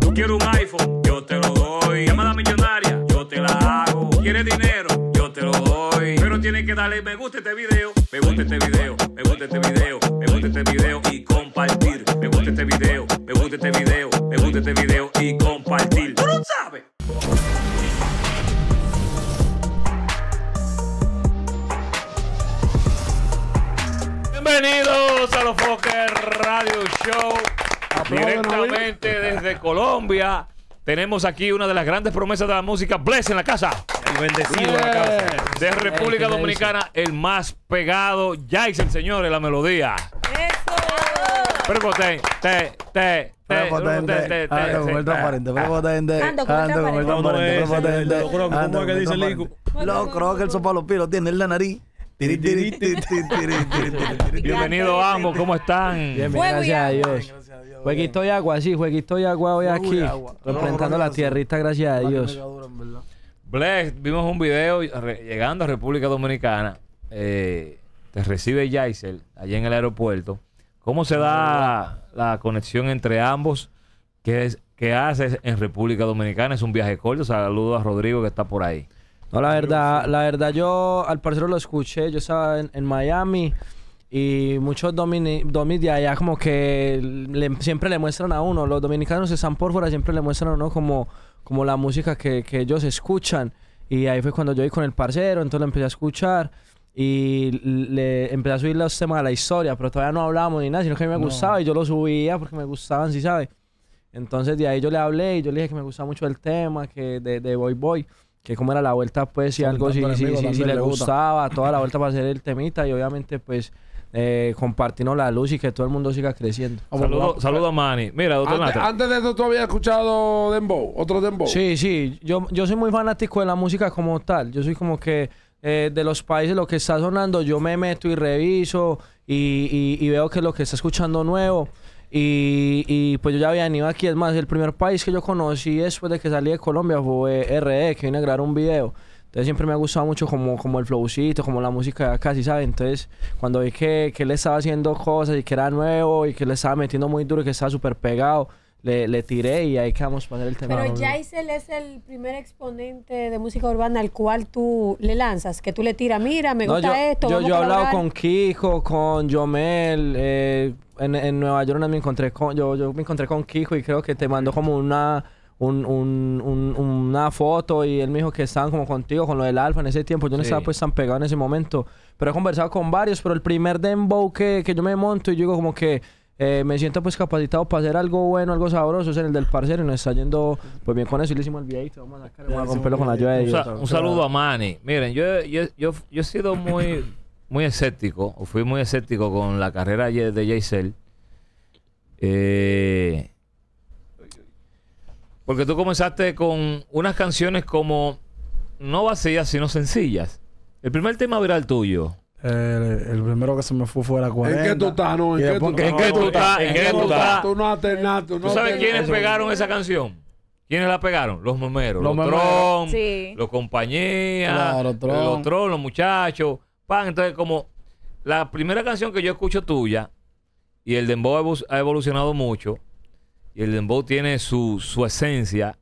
Tú quieres un iPhone, yo te lo doy. Llamada millonaria, yo te la hago. ¿Quieres dinero? Yo te lo doy. Pero tienes que darle me gusta este video. Me gusta este video, me gusta este video, me gusta este video y compartir. Me gusta este video, me gusta este video, me gusta este video y compartir. ¿Tú no sabes? Bienvenidos a los Fokker Radio Show. Directamente desde Colombia. Tenemos aquí una de las grandes promesas de la música, Bless en la casa. Y bendecido en la casa. De República Dominicana, el más pegado, Jason, señores, la melodía. Pero potente, te, te, te, potente, ando con el transparente, pero potente, ando con el transparente, pero potente. ¿Cómo es que dice Lico? Lo creo que el sopa los pies tiene en la nariz. Bienvenido ambos, ¿cómo están? Bien, gracias a Dios. Jueguito y agua, sí, jueguito y agua hoy aquí. enfrentando Representando la tierrita, gracias a Dios. Bless, vimos un video llegando a República Dominicana. Eh, te recibe Yaisel allí en el aeropuerto. ¿Cómo se da la conexión entre ambos? ¿Qué, haces en República Dominicana? Es un viaje corto. saludo a Rodrigo que está por ahí. No, la verdad, la verdad, yo al parecer lo escuché. Yo estaba en Miami. Y muchos domini, de allá como que siempre le muestran a uno, los dominicanos de San por siempre le muestran a uno como, como la música que, ellos escuchan. Y ahí fue cuando yo iba con el parcero, entonces lo empecé a escuchar y le empecé a subir los temas de la historia, pero todavía no hablábamos ni nada, sino que me gustaba y yo lo subía porque me gustaban, si sabe? Entonces de ahí yo le hablé y yo le dije que me gustaba mucho el tema, que de, Boy Boy, que como era la vuelta pues si algo si, si, le gustaba, toda la vuelta para hacer el temita y obviamente pues eh, compartirnos la luz y que todo el mundo siga creciendo. Ah, Saludos saludo a Mira, antes, de eso, ¿tú habías escuchado Dembow? ¿Otro Dembow? Sí, sí. Yo, yo soy muy fanático de la música como tal. Yo soy como que eh, de los países lo que está sonando, yo me meto y reviso y, veo que lo que está escuchando nuevo. Y, y, pues yo ya había venido aquí. Es más, el primer país que yo conocí después de que salí de Colombia fue RD, e, que vine a grabar un video. Entonces siempre me ha gustado mucho como, como el flowcito, como la música de casi, ¿sabes? Entonces cuando vi que, que él estaba haciendo cosas y que era nuevo y que le estaba metiendo muy duro y que estaba súper pegado, le, tiré y ahí quedamos para el tema. Pero Jaisel es el primer exponente de música urbana al cual tú le lanzas, que tú le tiras, mira, me gusta esto. Yo, yo he hablado con Kiko, con Jomel. Eh, en, en, Nueva York me encontré con, yo, yo me encontré con Kiko y creo que te mandó como una una foto y él me dijo que estaban como contigo con lo del alfa en ese tiempo. Yo no estaba pues tan pegado en ese momento. Pero he conversado con varios, pero el primer dembow que, yo me monto y digo como que eh, me siento pues capacitado para hacer algo bueno, algo sabroso, es el del parcero y nos está yendo pues bien con eso. Y le hicimos el videito, vamos a a romperlo con la ayuda de Un, saludo a Manny. Miren, yo, yo, yo, he sido muy, muy escéptico, o fui muy escéptico con la carrera de jay Eh, porque tú comenzaste con unas canciones como no vacías, sino sencillas. El primer tema era el tuyo. el, primero que se me fue fue la 40. ¿En qué tú estás? No, ¿en, qué, tú, ¿en qué tú estás? ¿En qué tú estás? Tú no has no ¿Tú sabes quiénes pegaron esa canción? ¿Quiénes la pegaron? Los momeros, Los, los Tron, sí. los compañías, claro, tron. los tron, los muchachos. Pan, entonces como la primera canción que yo escucho tuya y el dembow ha evolucionado mucho y el dembow tiene su, esencia.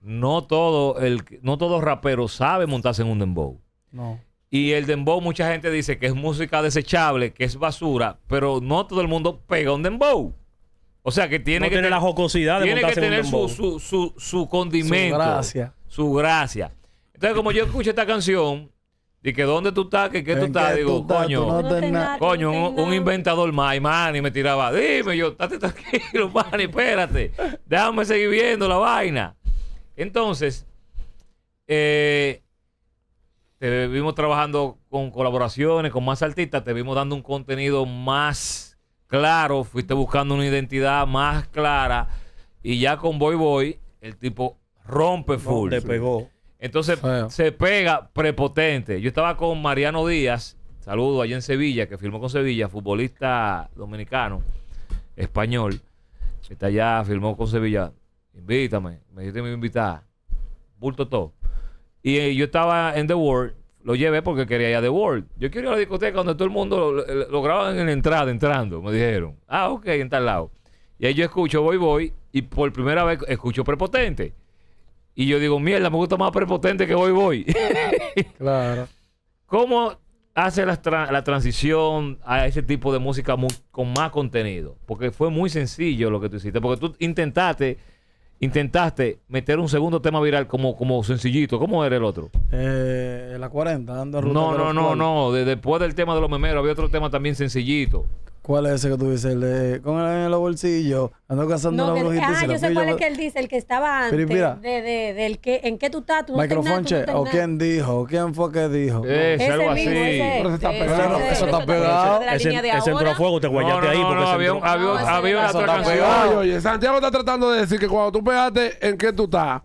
No todo, el, no todo rapero sabe montarse en un dembow. No. Y el dembow, mucha gente dice que es música desechable, que es basura, pero no todo el mundo pega un dembow. O sea que tiene que tener la jocosidad de Tiene que tener su, su, su, su condimento. Su gracia. Su gracia. Entonces, como yo escucho esta canción, y que dónde tú estás, que qué tú estás. Digo, coño, coño, un, inventador más. Y me tiraba, dime yo, estate tranquilo, man, espérate. Déjame seguir viendo la vaina. Entonces, eh, te vimos trabajando con colaboraciones, con más artistas, te vimos dando un contenido más claro, fuiste buscando una identidad más clara. Y ya con Boy Boy, el tipo rompe full. te pegó. Entonces se pega prepotente. Yo estaba con Mariano Díaz, saludo allá en Sevilla, que firmó con Sevilla, futbolista dominicano, español. Está allá, firmó con Sevilla. Invítame, me dijiste mi invitar. Bulto todo. Y eh, yo estaba en The World, lo llevé porque quería ir a The World. Yo quiero ir a la discoteca donde todo el mundo lo, eh, lo, en la entrada, entrando, me dijeron. Ah, ok, en tal lado. Y ahí yo escucho, voy, voy, y por primera vez escucho prepotente. Y yo digo, mierda, me gusta más prepotente que hoy voy. claro. ¿Cómo hace la, transición a ese tipo de música con más contenido? Porque fue muy sencillo lo que tú hiciste. Porque tú intentaste, intentaste meter un segundo tema viral como, como sencillito. ¿Cómo era el otro? Eh, la 40, dando No, no, no, no. después del tema de los memeros había otro tema también sencillito. ¿Cuál es ese que tú dices? El de con el en los bolsillos, ando cazando no, una brujita. Ah, yo sé cuál es que él dice, el que estaba antes. Mira, de, de, del que, ¿En qué tú estás? ¿Tú no Microfonche, ¿o quién dijo? quién fue que dijo? Es, algo así. Ese, pero está pegado. Eso está pegado. Ese entró fuego, te guayaste ahí. porque había, una otra canción. Oye, Santiago está tratando de decir que cuando tú pegaste, ¿en qué tú estás?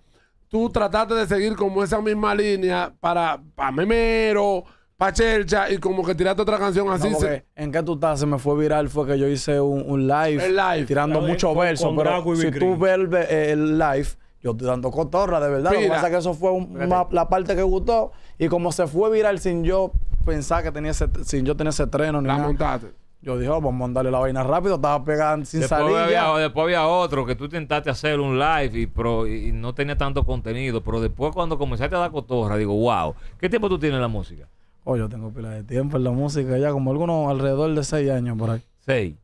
Tú trataste de seguir como esa misma línea para, para memero Pachelcha y como que tiraste otra canción así. No, ¿En qué tú estás? Se me fue viral, fue que yo hice un, live, tirando muchos versos, pero si tú ves eh, el, live, yo estoy dando cotorra, de verdad. Lo que pasa que eso fue la parte que gustó y como se fue viral sin yo pensar que tenía ese, sin yo tener ese treno ni La nada, montaste. Yo dije, oh, vamos a mandarle la vaina rápido, estaba pegando sin después salir. después había otro que tú intentaste hacer un live y, no tenía tanto contenido, pero después cuando comenzaste a dar cotorra, digo, wow, ¿qué tiempo tú tienes la música? Oh, yo tengo pila de tiempo en la música ya, como algunos alrededor de seis años por aquí. Seis.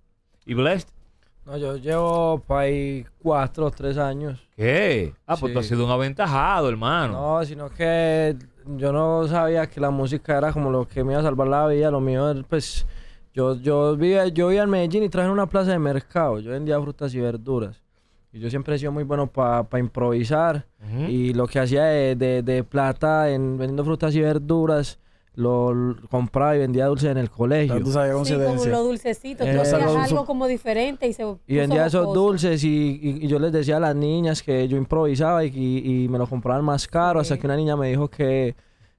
¿Y Blessed? No, yo llevo para ahí cuatro, tres años. ¿Qué? Ah, pues tú has sido un aventajado, hermano. No, sino que yo no sabía que la música era como lo que me iba a salvar la vida. Lo mío, pues, yo, yo vivía, yo vivía en Medellín y traje una plaza de mercado. Yo vendía frutas y verduras. Y yo siempre he sido muy bueno para improvisar. Y lo que hacía de, de plata en vendiendo frutas y verduras lo compraba y vendía dulces en el colegio. Tú sí, como los dulcecitos. Tú hacías algo como diferente y se Y vendía esos dulces y, yo les decía a las niñas que yo improvisaba y, me lo compraban más caro. Hasta que una niña me dijo que,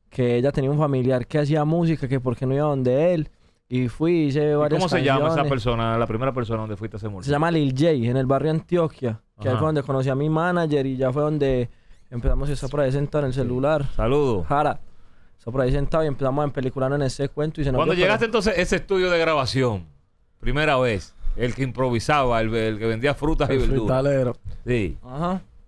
que ella tenía un familiar que hacía música, que por qué no iba donde él. Y fui, hice varias ¿Cómo se llama esa persona, la primera persona donde fuiste a hacer música? Se llama Lil J, en el barrio Antioquia. Que fue donde conocí a mi manager y ya fue donde empezamos esa presenta en el celular. Saludos. Jara por ahí sentado y empezamos a pelicular en ese cuento. Y se nos Cuando llegaste entonces ese estudio de grabación, primera vez, el que improvisaba, el, que vendía frutas y verduras. Sí.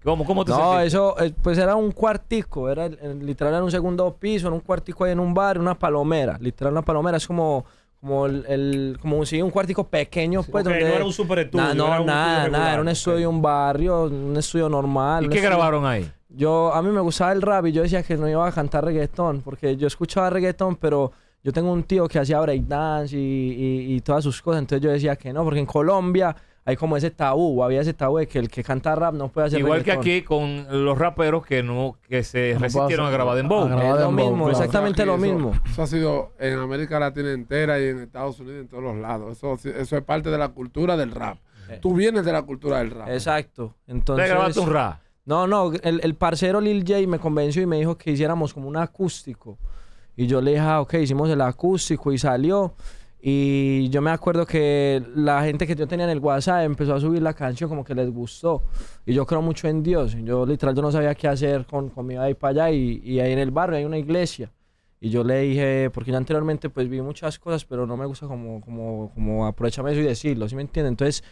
¿Cómo, cómo te No, eso, eh, pues era un cuartico, era literal era un segundo piso, en un cuartico ahí en un barrio, una palomera. Literal, una palomera es como como el, como un, un cuartico pequeño pues no era un super estudio nada nada era un estudio de un barrio un estudio normal y qué grabaron ahí yo, a mí me gustaba el rap y yo decía que no iba a cantar reggaetón, porque yo escuchaba reggaetón, pero yo tengo un tío que hacía breakdance y, y, todas sus cosas, entonces yo decía que no, porque en Colombia hay como ese tabú, había ese tabú de que el que canta rap no puede hacer Igual que aquí con los raperos que no que se resistieron a grabar dembow. lo mismo, exactamente lo mismo. Eso ha sido en América Latina entera y en Estados Unidos en todos los lados. Eso, eso es parte de la cultura del rap. Eh. Tú vienes de la cultura del rap. Exacto. Entonces, Te grabaste rap. No, no, el, el parcero Lil J me convenció y me dijo que hiciéramos como un acústico. Y yo le dije, ah, ok, hicimos el acústico y salió. Y yo me acuerdo que la gente que yo tenía en el WhatsApp empezó a subir la canción como que les gustó. Y yo creo mucho en Dios. Yo literal yo no sabía qué hacer con, con mi vida y para allá. Y, y, ahí en el barrio hay una iglesia. Y yo le dije, porque yo anteriormente pues vi muchas cosas, pero no me gusta como, como, como aprovecharme eso y decirlo, ¿sí me entienden? Entonces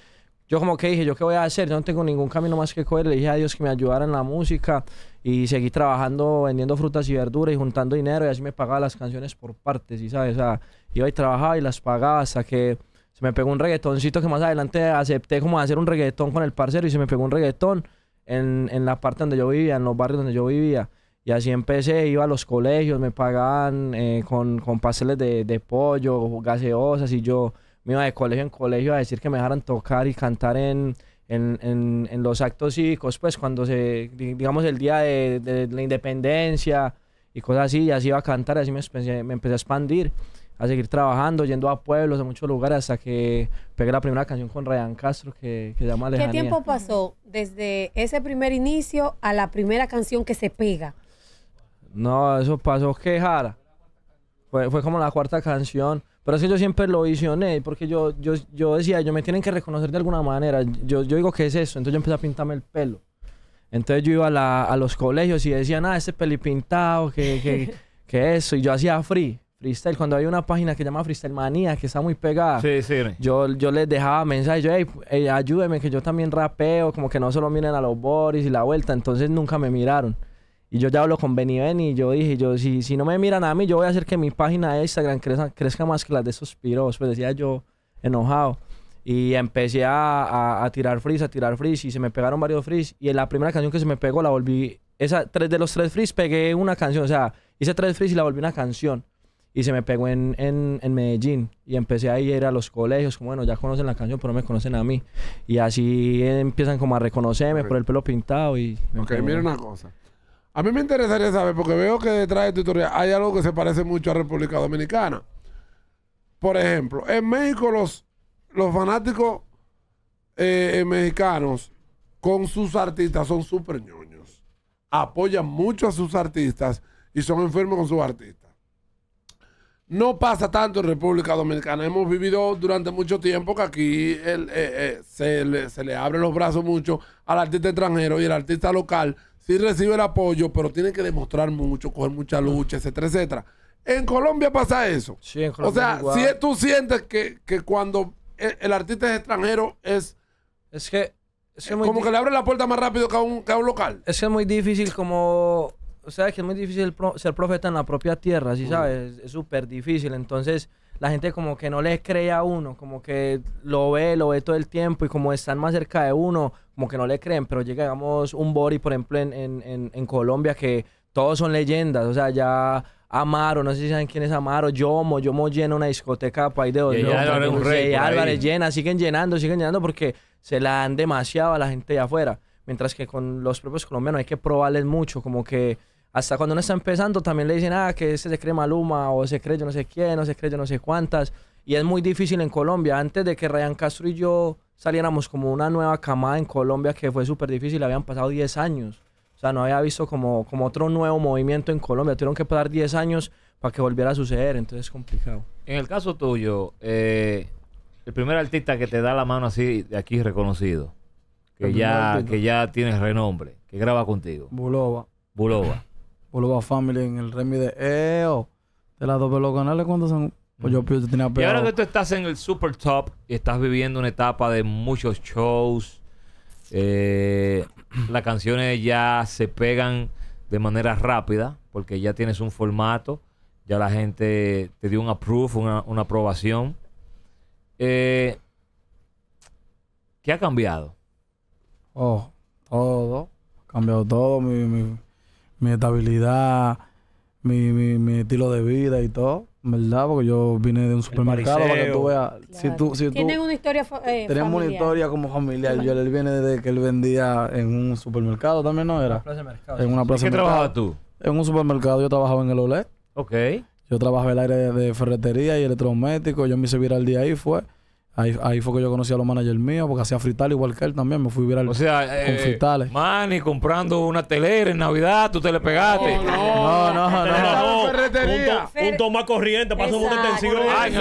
yo como que dije, ¿yo qué voy a hacer? Yo no tengo ningún camino más que coger. Le dije a Dios que me ayudara en la música y seguí trabajando vendiendo frutas y verduras y juntando dinero y así me pagaba las canciones por partes, ¿sí sabes? O sea, iba y trabajaba y las pagaba hasta que se me pegó un reggaetoncito que más adelante acepté como hacer un reggaetón con el parcero y se me pegó un reggaetón en, la parte donde yo vivía, en los barrios donde yo vivía. Y así empecé, iba a los colegios, me pagaban eh, con, con pasteles de, de pollo, gaseosas y yo me iba de colegio en colegio a decir que me dejaran tocar y cantar en, los actos cívicos, pues cuando se, digamos, el día de, la independencia y cosas así, y así iba a cantar, así me empecé, a expandir, a seguir trabajando, yendo a pueblos, a muchos lugares, hasta que pegué la primera canción con Ryan Castro que, que se llama Lejanía. ¿Qué tiempo pasó desde ese primer inicio a la primera canción que se pega? No, eso pasó que fue como la cuarta canción. Pero es que yo siempre lo visioné, porque yo, yo, decía, yo me tienen que reconocer de alguna manera. Yo, digo, ¿qué es eso? Entonces yo empecé a pintarme el pelo. Entonces yo iba a, la, a los colegios y decían, ah, este pelipintado, que, que, que eso. Y yo hacía free, freestyle. Cuando hay una página que se llama Freestyle Manía, que está muy pegada. Yo, yo les dejaba mensajes, yo, hey, eh, ayúdeme, que yo también rapeo. Como que no solo miren a los Boris y la vuelta. Entonces nunca me miraron. Y yo ya hablo con Benny Ben y yo dije, yo, si, si no me miran a mí, yo voy a hacer que mi página de Instagram crezca, crezca más que las de esos piros. Pues decía yo, enojado. Y empecé a, a, tirar freeze, a tirar freeze. Y se me pegaron varios freeze. Y en la primera canción que se me pegó la volví... Esa, tres de los tres freeze pegué una canción. O sea, hice tres freeze y la volví una canción. Y se me pegó en, en, en, Medellín. Y empecé a ir a los colegios. Como, bueno, ya conocen la canción, pero no me conocen a mí. Y así empiezan como a reconocerme por el pelo pintado. Y ok, mira una cosa. A mí me interesaría saber, porque veo que detrás de tu tutorial hay algo que se parece mucho a República Dominicana. Por ejemplo, en México los, los fanáticos eh, eh, mexicanos con sus artistas son súper ñoños. Apoyan mucho a sus artistas y son enfermos con sus artistas. No pasa tanto en República Dominicana. Hemos vivido durante mucho tiempo que aquí eh, se, le, se abren los brazos mucho al artista extranjero y al artista local sí recibe el apoyo, pero tiene que demostrar mucho, coger mucha lucha, etcétera, etcétera. En Colombia pasa eso. Sí, o sea, si tú sientes que, cuando el, artista es extranjero es... Es que... como que le abre la puerta más rápido que a, un, que local. Es que es muy difícil como... O sea, es que es muy difícil ser profeta en la propia tierra, ¿sí mm. sabes? Es súper difícil. Entonces, la gente como que no le cree a uno, como que lo ve, lo ve todo el tiempo y como están más cerca de uno, como que no le creen, pero llegamos un body, por ejemplo, en, Colombia, que todos son leyendas, o sea, ya... Amaro, no sé si saben quién es Amaro, Yomo, Yomo llena una discoteca ahí de dos. Y un rey, Álvarez llena, siguen llenando, siguen llenando porque se la dan demasiado a la gente de afuera. Mientras que con los propios colombianos hay que probarles mucho, como que hasta cuando uno está empezando también le dicen, ah, que ese se cree Maluma o se cree yo no sé quién o se cree yo no sé cuántas. Y es muy difícil en Colombia. Antes de que Ryan Castro y yo saliéramos como una nueva camada en Colombia que fue súper difícil, habían pasado 10 años. O sea, no había visto como, como otro nuevo movimiento en Colombia. Tuvieron que pasar 10 años para que volviera a suceder, entonces es complicado. En el caso tuyo, eh, el primer artista que te da la mano así de aquí reconocido, que ya, que ya tienes renombre, que graba contigo. Bulova. Bulova a Family en el Remy de EO. De las dos los canales cuando son. Pues yo, yo mm. tenía Y ahora que tú estás en el super top y estás viviendo una etapa de muchos shows, eh, las canciones ya se pegan de manera rápida porque ya tienes un formato, ya la gente te dio un approve, una, aprobación. Eh, ¿Qué ha cambiado? Oh, todo. Ha cambiado todo. mi, mi estabilidad, mi, mi, mi estilo de vida y todo. ¿verdad? Porque yo vine de un supermercado para que tú veas. Si tú, si Tienen una historia eh, Tenemos una historia como familiar. Yo, él viene de que él vendía en un supermercado también, ¿no era? Plaza mercado, en una plaza ¿Qué trabajabas tú? En un supermercado. Yo trabajaba en el OLED. Ok. Yo trabajaba en el área de, ferretería y electrométrico. Yo me hice viral día ahí, fue. Ahí, ahí, fue que yo conocí a los managers míos, porque hacía fritales igual que él también. Me fui viral o sea, con eh, fritales. Manny comprando una telera en Navidad, tú te le pegaste. No, no, no. no, no, Un, toma corriente, un extensivo Ay, no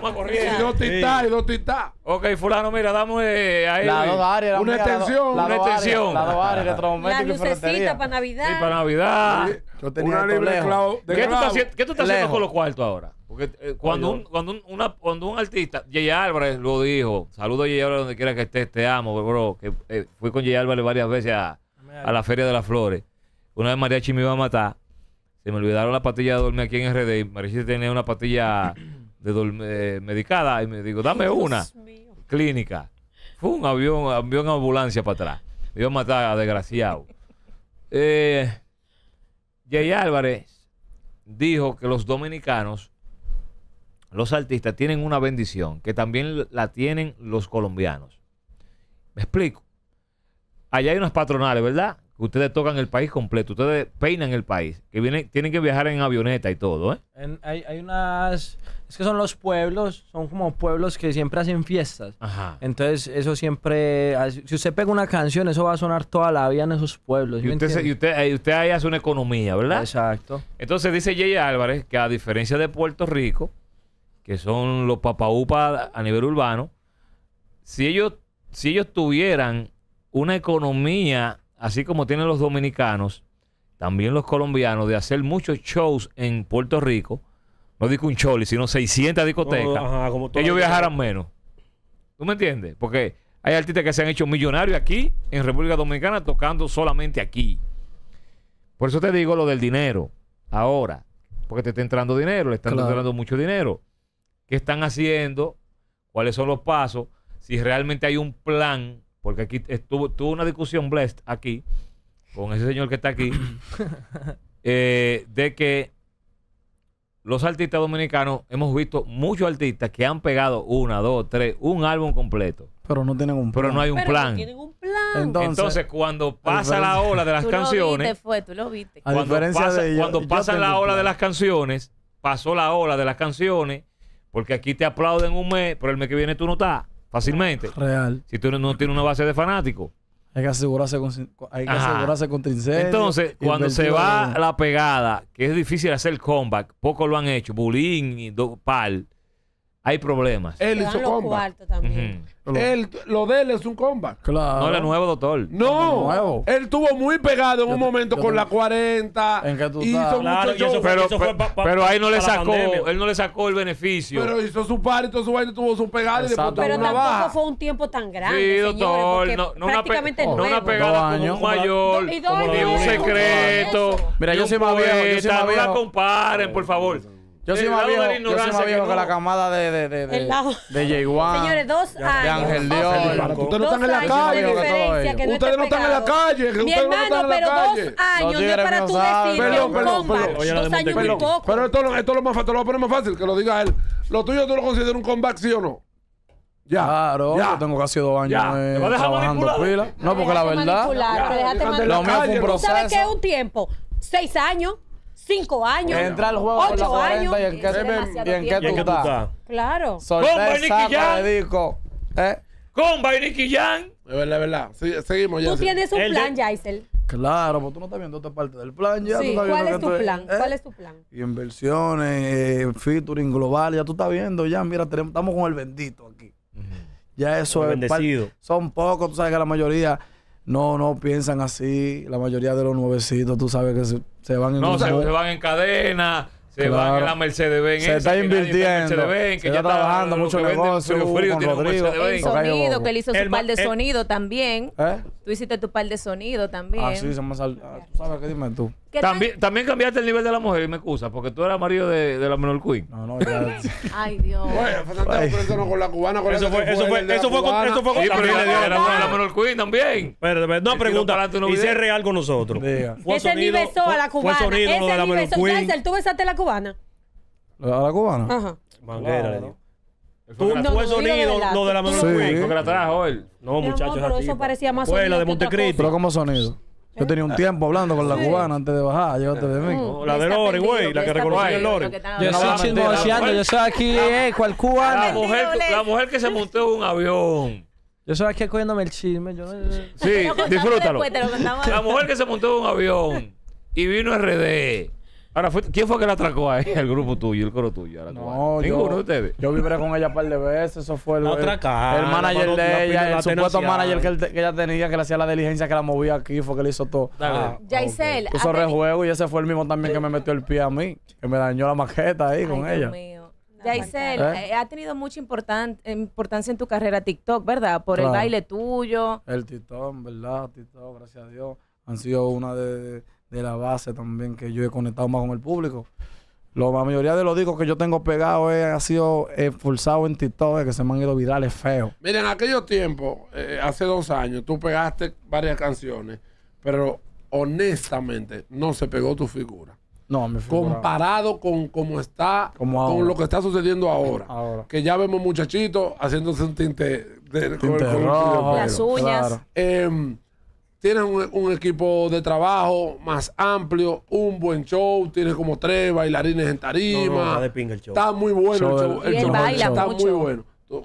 no. un corriente. Y dos titá, y dos titá. Ok, fulano, mira, damos eh, ahí. La dos Una extensión. una extensión. La dos lucecita para Navidad. Y para Navidad tenía una ¿Qué, Tú estás, haciendo, con los cuartos ahora? Porque cuando, eh, un, cuando, cuando un artista, Jay Álvarez lo dijo, saludo a Jay Álvarez donde quiera que esté, te amo, bro. Que, eh, fui con Jay Álvarez varias veces a, la Feria de las Flores. Una vez Mariachi me iba a matar, se me olvidaron la patilla de dormir aquí en RD. Mariachi tenía una patilla de dormir, eh, medicada y me dijo, dame una clínica. Fue un avión, avión ambulancia para atrás. Me iba a matar desgraciado. Eh. Jay Álvarez dijo que los dominicanos, los artistas, tienen una bendición que también la tienen los colombianos. Me explico. Allá hay unas patronales, ¿verdad? ustedes tocan el país completo, ustedes peinan el país, que vienen, tienen que viajar en avioneta y todo, ¿eh? hay, unas, es que son los pueblos, son como pueblos que siempre hacen fiestas. Ajá. Entonces eso siempre, ah, si usted pega una canción, eso va a sonar toda la vida en esos pueblos. y, usted, ahí hace una economía, ¿verdad? Exacto. Entonces dice Jay Álvarez que a diferencia de Puerto Rico, que son los papaupas a nivel urbano, si ellos, si ellos tuvieran una economía así como tienen los dominicanos, también los colombianos, de hacer muchos shows en Puerto Rico, no digo un choli, sino 600 discotecas, oh, ellos viajaran menos. ¿Tú me entiendes? Porque hay artistas que se han hecho millonarios aquí, en República Dominicana, tocando solamente aquí. Por eso te digo lo del dinero, ahora, porque te está entrando dinero, le están entrando mucho dinero. ¿Qué están haciendo? ¿Cuáles son los pasos? Si realmente hay un plan porque aquí estuvo, tuvo una discusión blessed aquí, con ese señor que está aquí, eh, de que los artistas dominicanos hemos visto muchos artistas que han pegado una, dos, tres, un álbum completo. Pero no tienen un plan. Pero no hay un plan. No tienen un plan. Entonces, cuando pasa la ola de las canciones. Lo fue, tú lo viste. Cuando pasa, cuando pasa la ola de las canciones, pasó la ola de las canciones, porque aquí te aplauden un mes, pero el mes que viene tú no estás fácilmente. Real. Si tú no tienes una base de fanáticos. Hay que asegurarse con, hay Entonces, cuando se va la pegada, que es difícil hacer el comeback, pocos lo han hecho, Bulín y Pal hay problemas. Él hizo comeback. lo de él es un comeback. Claro. No, era nuevo, doctor. No. Él estuvo muy pegado en un momento con la 40. En tú hizo mucho pero, ahí no le sacó, él no le sacó el beneficio. Pero hizo su y todo su baile, tuvo su pegada y después Pero tampoco fue un tiempo tan grande. Sí, doctor. no, prácticamente una, no una pegada mayor, ni un secreto. Mira, yo se había. yo se No la comparen, por favor. Yo soy, más viejo, yo soy más viejo que, la camada de de de de, de Jay Wan. Señores, dos años. De Ángel Dios. Ustedes no están en la calle. Ustedes no están en la calle. Mi hermano, pero dos años no es para tú decir que un comeback. Dos años y poco. Pero esto, esto lo más fácil, lo voy a poner más fácil, que lo diga él. ¿Lo tuyo tú lo consideras un comeback, sí o no? Ya. Claro, ya. yo tengo casi dos años trabajando pila. No, porque la verdad. Lo mío fue un proceso. ¿Sabes qué es un tiempo? Seis años cinco años, Entra al juego con ocho años. y en qué, es ¿Y en tú estás? Claro. Con Nicky ¿Eh? Con Nicky Es verdad, es verdad. Sí, seguimos, Tú tienes un plan, Jaisel. Claro, pues tú no estás viendo otra parte del plan ya. ¿eh? ¿cuál es tu plan? ¿Cuál es tu plan? Inversiones, eh, featuring global, ya tú estás viendo, ya mira, estamos con el bendito aquí. Ya eso es. par- bendecido. Son pocos, tú sabes que la mayoría no, no piensan así. La mayoría de los nuevecitos, tú sabes que se, van en... No, se, van en cadena, se va van en la Mercedes Benz. Se está invirtiendo. Mercedes-Benz, que ya está trabajando mucho negocio. frío, con Rodrigo. El sonido, que él hizo su par de sonido también. ¿Eh? Tú hiciste tu par de sonido también. Ah, sí, se me sal... Ah, ¿tú ¿Sabes qué? Dime tú. también, también cambiaste el nivel de la mujer, y me excusa, porque tú eras marido de, de la menor queen. No, no, ya. Ay, Dios. Bueno, no con la cubana, con eso la fue, eso fue, eso fue, con, eso fue con sí, pero la, la, menor queen también. Pero, no, pregunta, y es real con nosotros. Fue Ese besó a la cubana. Fue sonido lo de la menor queen. Tú besaste la cubana cubana. la cubana? Ajá. Manguera, ¿no? no, fue el sonido, lo de la mano sí. que la trajo él. No, muchachos. Pero eso parecía más sonido. Fue la de Montecristo. Pero como sonido. Yo tenía un tiempo hablando con la cubana antes de bajar, llévate de mí. la de Lori, güey, la que reconocí el Lori. Yo soy chismoseando, yo soy aquí, eh, cubana. La mujer, que se montó en un avión. Yo soy aquí cogiéndome el chisme. Sí, disfrútalo. La mujer que se montó en un avión y vino RD Ahora, ¿quién fue que la atracó ahí? El grupo tuyo, el coro tuyo. no, Ninguno de ustedes. Yo vibré con ella un par de veces. Eso fue el, el manager de ella, el supuesto manager que, que, ella tenía, que le hacía la diligencia, que la movía aquí, fue que le hizo todo. Ah, Yaisel. rejuego y ese fue el mismo también que me metió el pie a mí, que me dañó la maqueta ahí con Dios ella. Mío. ¿Eh? Eh, ha tenido mucha importancia en tu carrera TikTok, ¿verdad? Por el baile tuyo. El TikTok, ¿verdad? TikTok, gracias a Dios. Han sido una de de la base también, que yo he conectado más con el público. la mayoría de los discos que yo tengo pegados eh, ha sido expulsado eh, en TikTok, eh, que se me han ido virales feos. Miren, en aquellos tiempos, hace dos años, tú pegaste varias canciones, pero honestamente no se pegó tu figura. No, mi figura. Comparado con cómo está, con lo que está sucediendo ahora. Que ya vemos muchachitos haciéndose un tinte, de, con, las uñas. Em, Tienes un, equipo de trabajo más amplio, un buen show, tienes como tres bailarines en tarima. No, no, el show. Está muy bueno el show. El, baila Está muy bueno.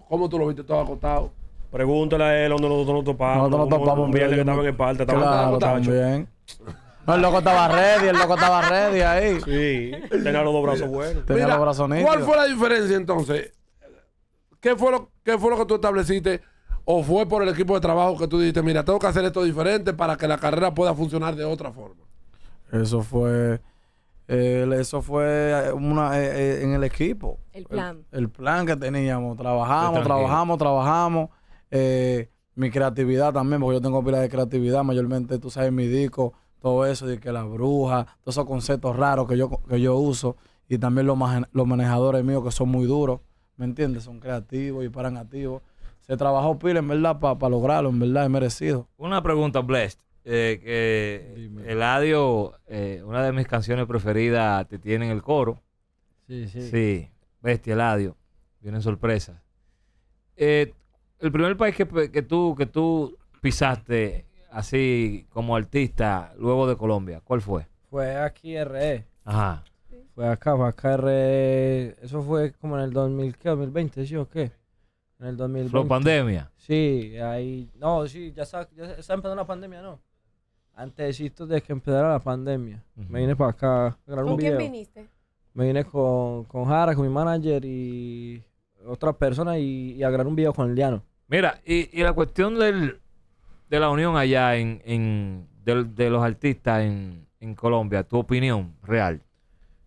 ¿Cómo tú lo viste todo acostado? Pregúntale a él dónde nosotros nos topamos. Nosotros nos topamos bien. estaba en el el loco estaba ready, el loco estaba ready ahí. Sí, tenía los dos brazos buenos. Tenía los brazos nítidos. ¿Cuál fue la diferencia entonces? ¿Qué fue, lo, ¿Qué fue lo que tú estableciste ¿O fue por el equipo de trabajo que tú dijiste, mira, tengo que hacer esto diferente para que la carrera pueda funcionar de otra forma? Eso fue. eso fue eh, una, eh, eh, en el equipo. El plan. El, plan que teníamos. Trabajamos, trabajamos, trabajamos. mi creatividad también, porque yo tengo pila de creatividad, mayormente, tú sabes, mi disco, todo eso, de que la bruja, todos esos conceptos raros que yo, que yo uso, y también los, los manejadores míos que son muy duros, ¿me entiendes? Son creativos y paran activos se trabajó pila, en verdad, para lograrlo, en verdad, es merecido. Una pregunta, Blessed. Eh, que Eladio, eh, una de mis canciones preferidas, te tiene en el coro. Sí, sí. Sí, bestia, Eladio. Vienen sorpresas. Eh, el primer país que, que, tú, que tú pisaste así como artista luego de Colombia, ¿cuál fue? Fue aquí RE. Ajá. Fue acá, fue acá RE. Eso fue como en el 2000, ¿qué? 2020, ¿sí o qué? En el 2020. pandemia? Sí, ahí. No, sí, ya ya está empezando la pandemia, ¿no? Antes de que empezara la pandemia. Me vine para acá a grabar un video. ¿Con quién viniste? Me vine con, con Jara, con mi manager y otra persona y, a grabar un video con Liano. Mira, y, la cuestión de la unión allá en, de, los artistas en, Colombia, tu opinión real.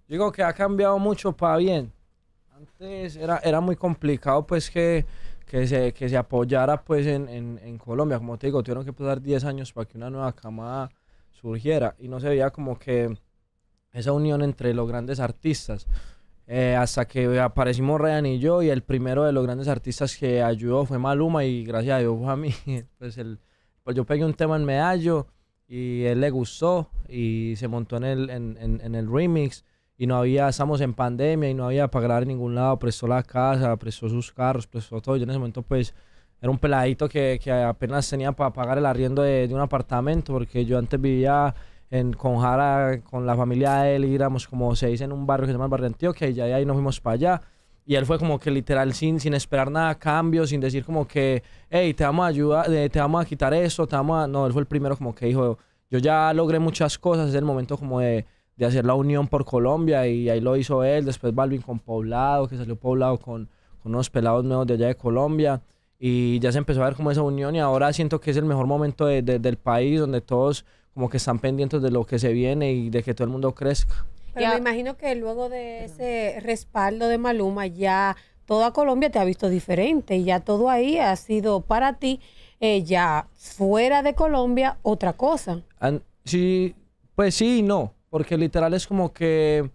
Digo que ha cambiado mucho para bien. Antes era, era muy complicado pues que que se, apoyara pues en, Colombia. Como te digo, tuvieron que pasar 10 años para que una nueva camada surgiera y no se veía como que esa unión entre los grandes artistas. Eh, hasta que aparecimos Rean y yo y el primero de los grandes artistas que ayudó fue Maluma y gracias a Dios a mí. Pues, el, pues yo pegué un tema en Medallo y él le gustó y se montó en el, en el remix y no había, estamos en pandemia y no había para grabar en ningún lado, prestó la casa, prestó sus carros, prestó todo. Yo en ese momento pues era un peladito que, que apenas tenía para pagar el arriendo de, de, un apartamento porque yo antes vivía en, con Jara, con la familia de él, y éramos como se dice en un barrio que se llama el Barrio Antioquia y ya ahí nos fuimos para allá. Y él fue como que literal sin, sin esperar nada cambio, sin decir como que, hey, te vamos a eh, te vamos a quitar eso te vamos No, él fue el primero como que dijo, yo ya logré muchas cosas, es el momento como de de hacer la unión por Colombia y ahí lo hizo él, después Balvin con Poblado, que salió Poblado con, con unos pelados nuevos de allá de Colombia y ya se empezó a ver como esa unión y ahora siento que es el mejor momento del país donde todos como que están pendientes de lo que se viene y de que todo el mundo crezca. Pero me imagino que luego de ese respaldo de Maluma ya toda Colombia te ha visto diferente y ya todo ahí ha sido para ti eh, ya fuera de Colombia otra cosa. sí, pues sí y no. Porque literal es como que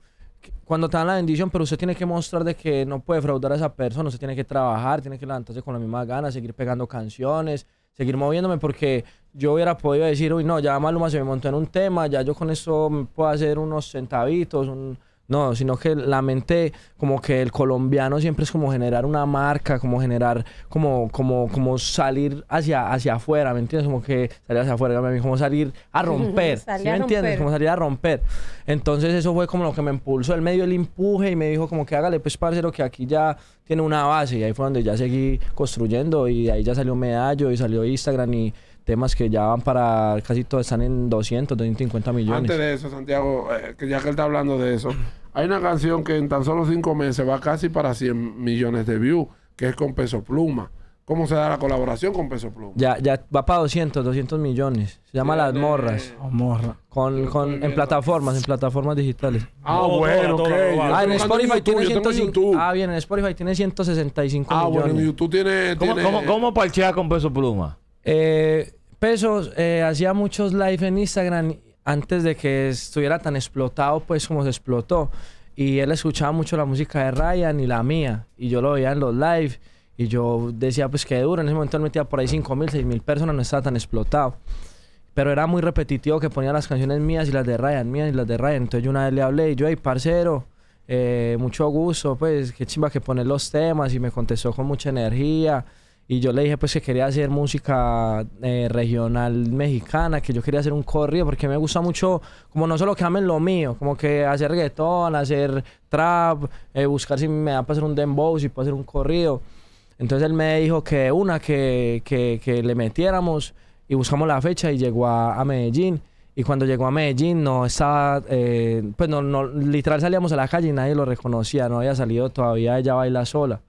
cuando te dan la bendición, pero usted tiene que mostrar de que no puede fraudar a esa persona, usted tiene que trabajar, tiene que levantarse con la misma ganas, seguir pegando canciones, seguir moviéndome, porque yo hubiera podido decir, uy, no, ya Maluma se me montó en un tema, ya yo con eso puedo hacer unos centavitos, un, no, sino que la mente, como que el colombiano siempre es como generar una marca, como generar, como, como, como salir hacia, hacia afuera, ¿me entiendes? Como que salir hacia afuera, como salir a romper. ¿Me entiendes? Como salir a romper. Entonces eso fue como lo que me impulsó. el medio el empuje y me dijo como que hágale pues parcero que aquí ya tiene una base. Y ahí fue donde ya seguí construyendo y de ahí ya salió Medallo y salió Instagram y temas que ya van para casi todos están en 200, 250 millones. Antes de eso, Santiago, eh, que ya que él está hablando de eso, hay una canción que en tan solo cinco meses va casi para 100 millones de views, que es con Peso Pluma. ¿Cómo se da la colaboración con Peso Pluma? Ya, ya va para 200, 200 millones. Se llama Las Morras. Oh, morra. Con, en plataformas, en plataformas digitales. Ah, bueno, Ah, en Spotify tiene Ah, bien, en Spotify tiene 165 millones. Ah, bueno, en YouTube tiene. ¿Cómo, parchea con Peso Pluma? Eh, Pesos eh, hacía muchos live en Instagram antes de que estuviera tan explotado, pues como se explotó. Y él escuchaba mucho la música de Ryan y la mía. Y yo lo veía en los live. Y yo decía, pues qué duro. En ese momento él metía por ahí 5.000, mil, mil personas, no estaba tan explotado. Pero era muy repetitivo que ponía las canciones mías y las de Ryan, mías y las de Ryan. Entonces yo una vez le hablé y yo, hey, parcero, eh, mucho gusto, pues qué chimba que poner los temas. Y me contestó con mucha energía. Y yo le dije pues que quería hacer música eh, regional mexicana, que yo quería hacer un corrido, porque me gusta mucho, como no solo que amen lo mío, como que hacer reggaetón, hacer trap, eh, buscar si me da para hacer un dembow, si puedo hacer un corrido. Entonces él me dijo que una, que, que, le metiéramos y buscamos la fecha y llegó a, Medellín. Y cuando llegó a Medellín no estaba, eh, pues no, literal salíamos a la calle y nadie lo reconocía, no había salido todavía, ella baila sola.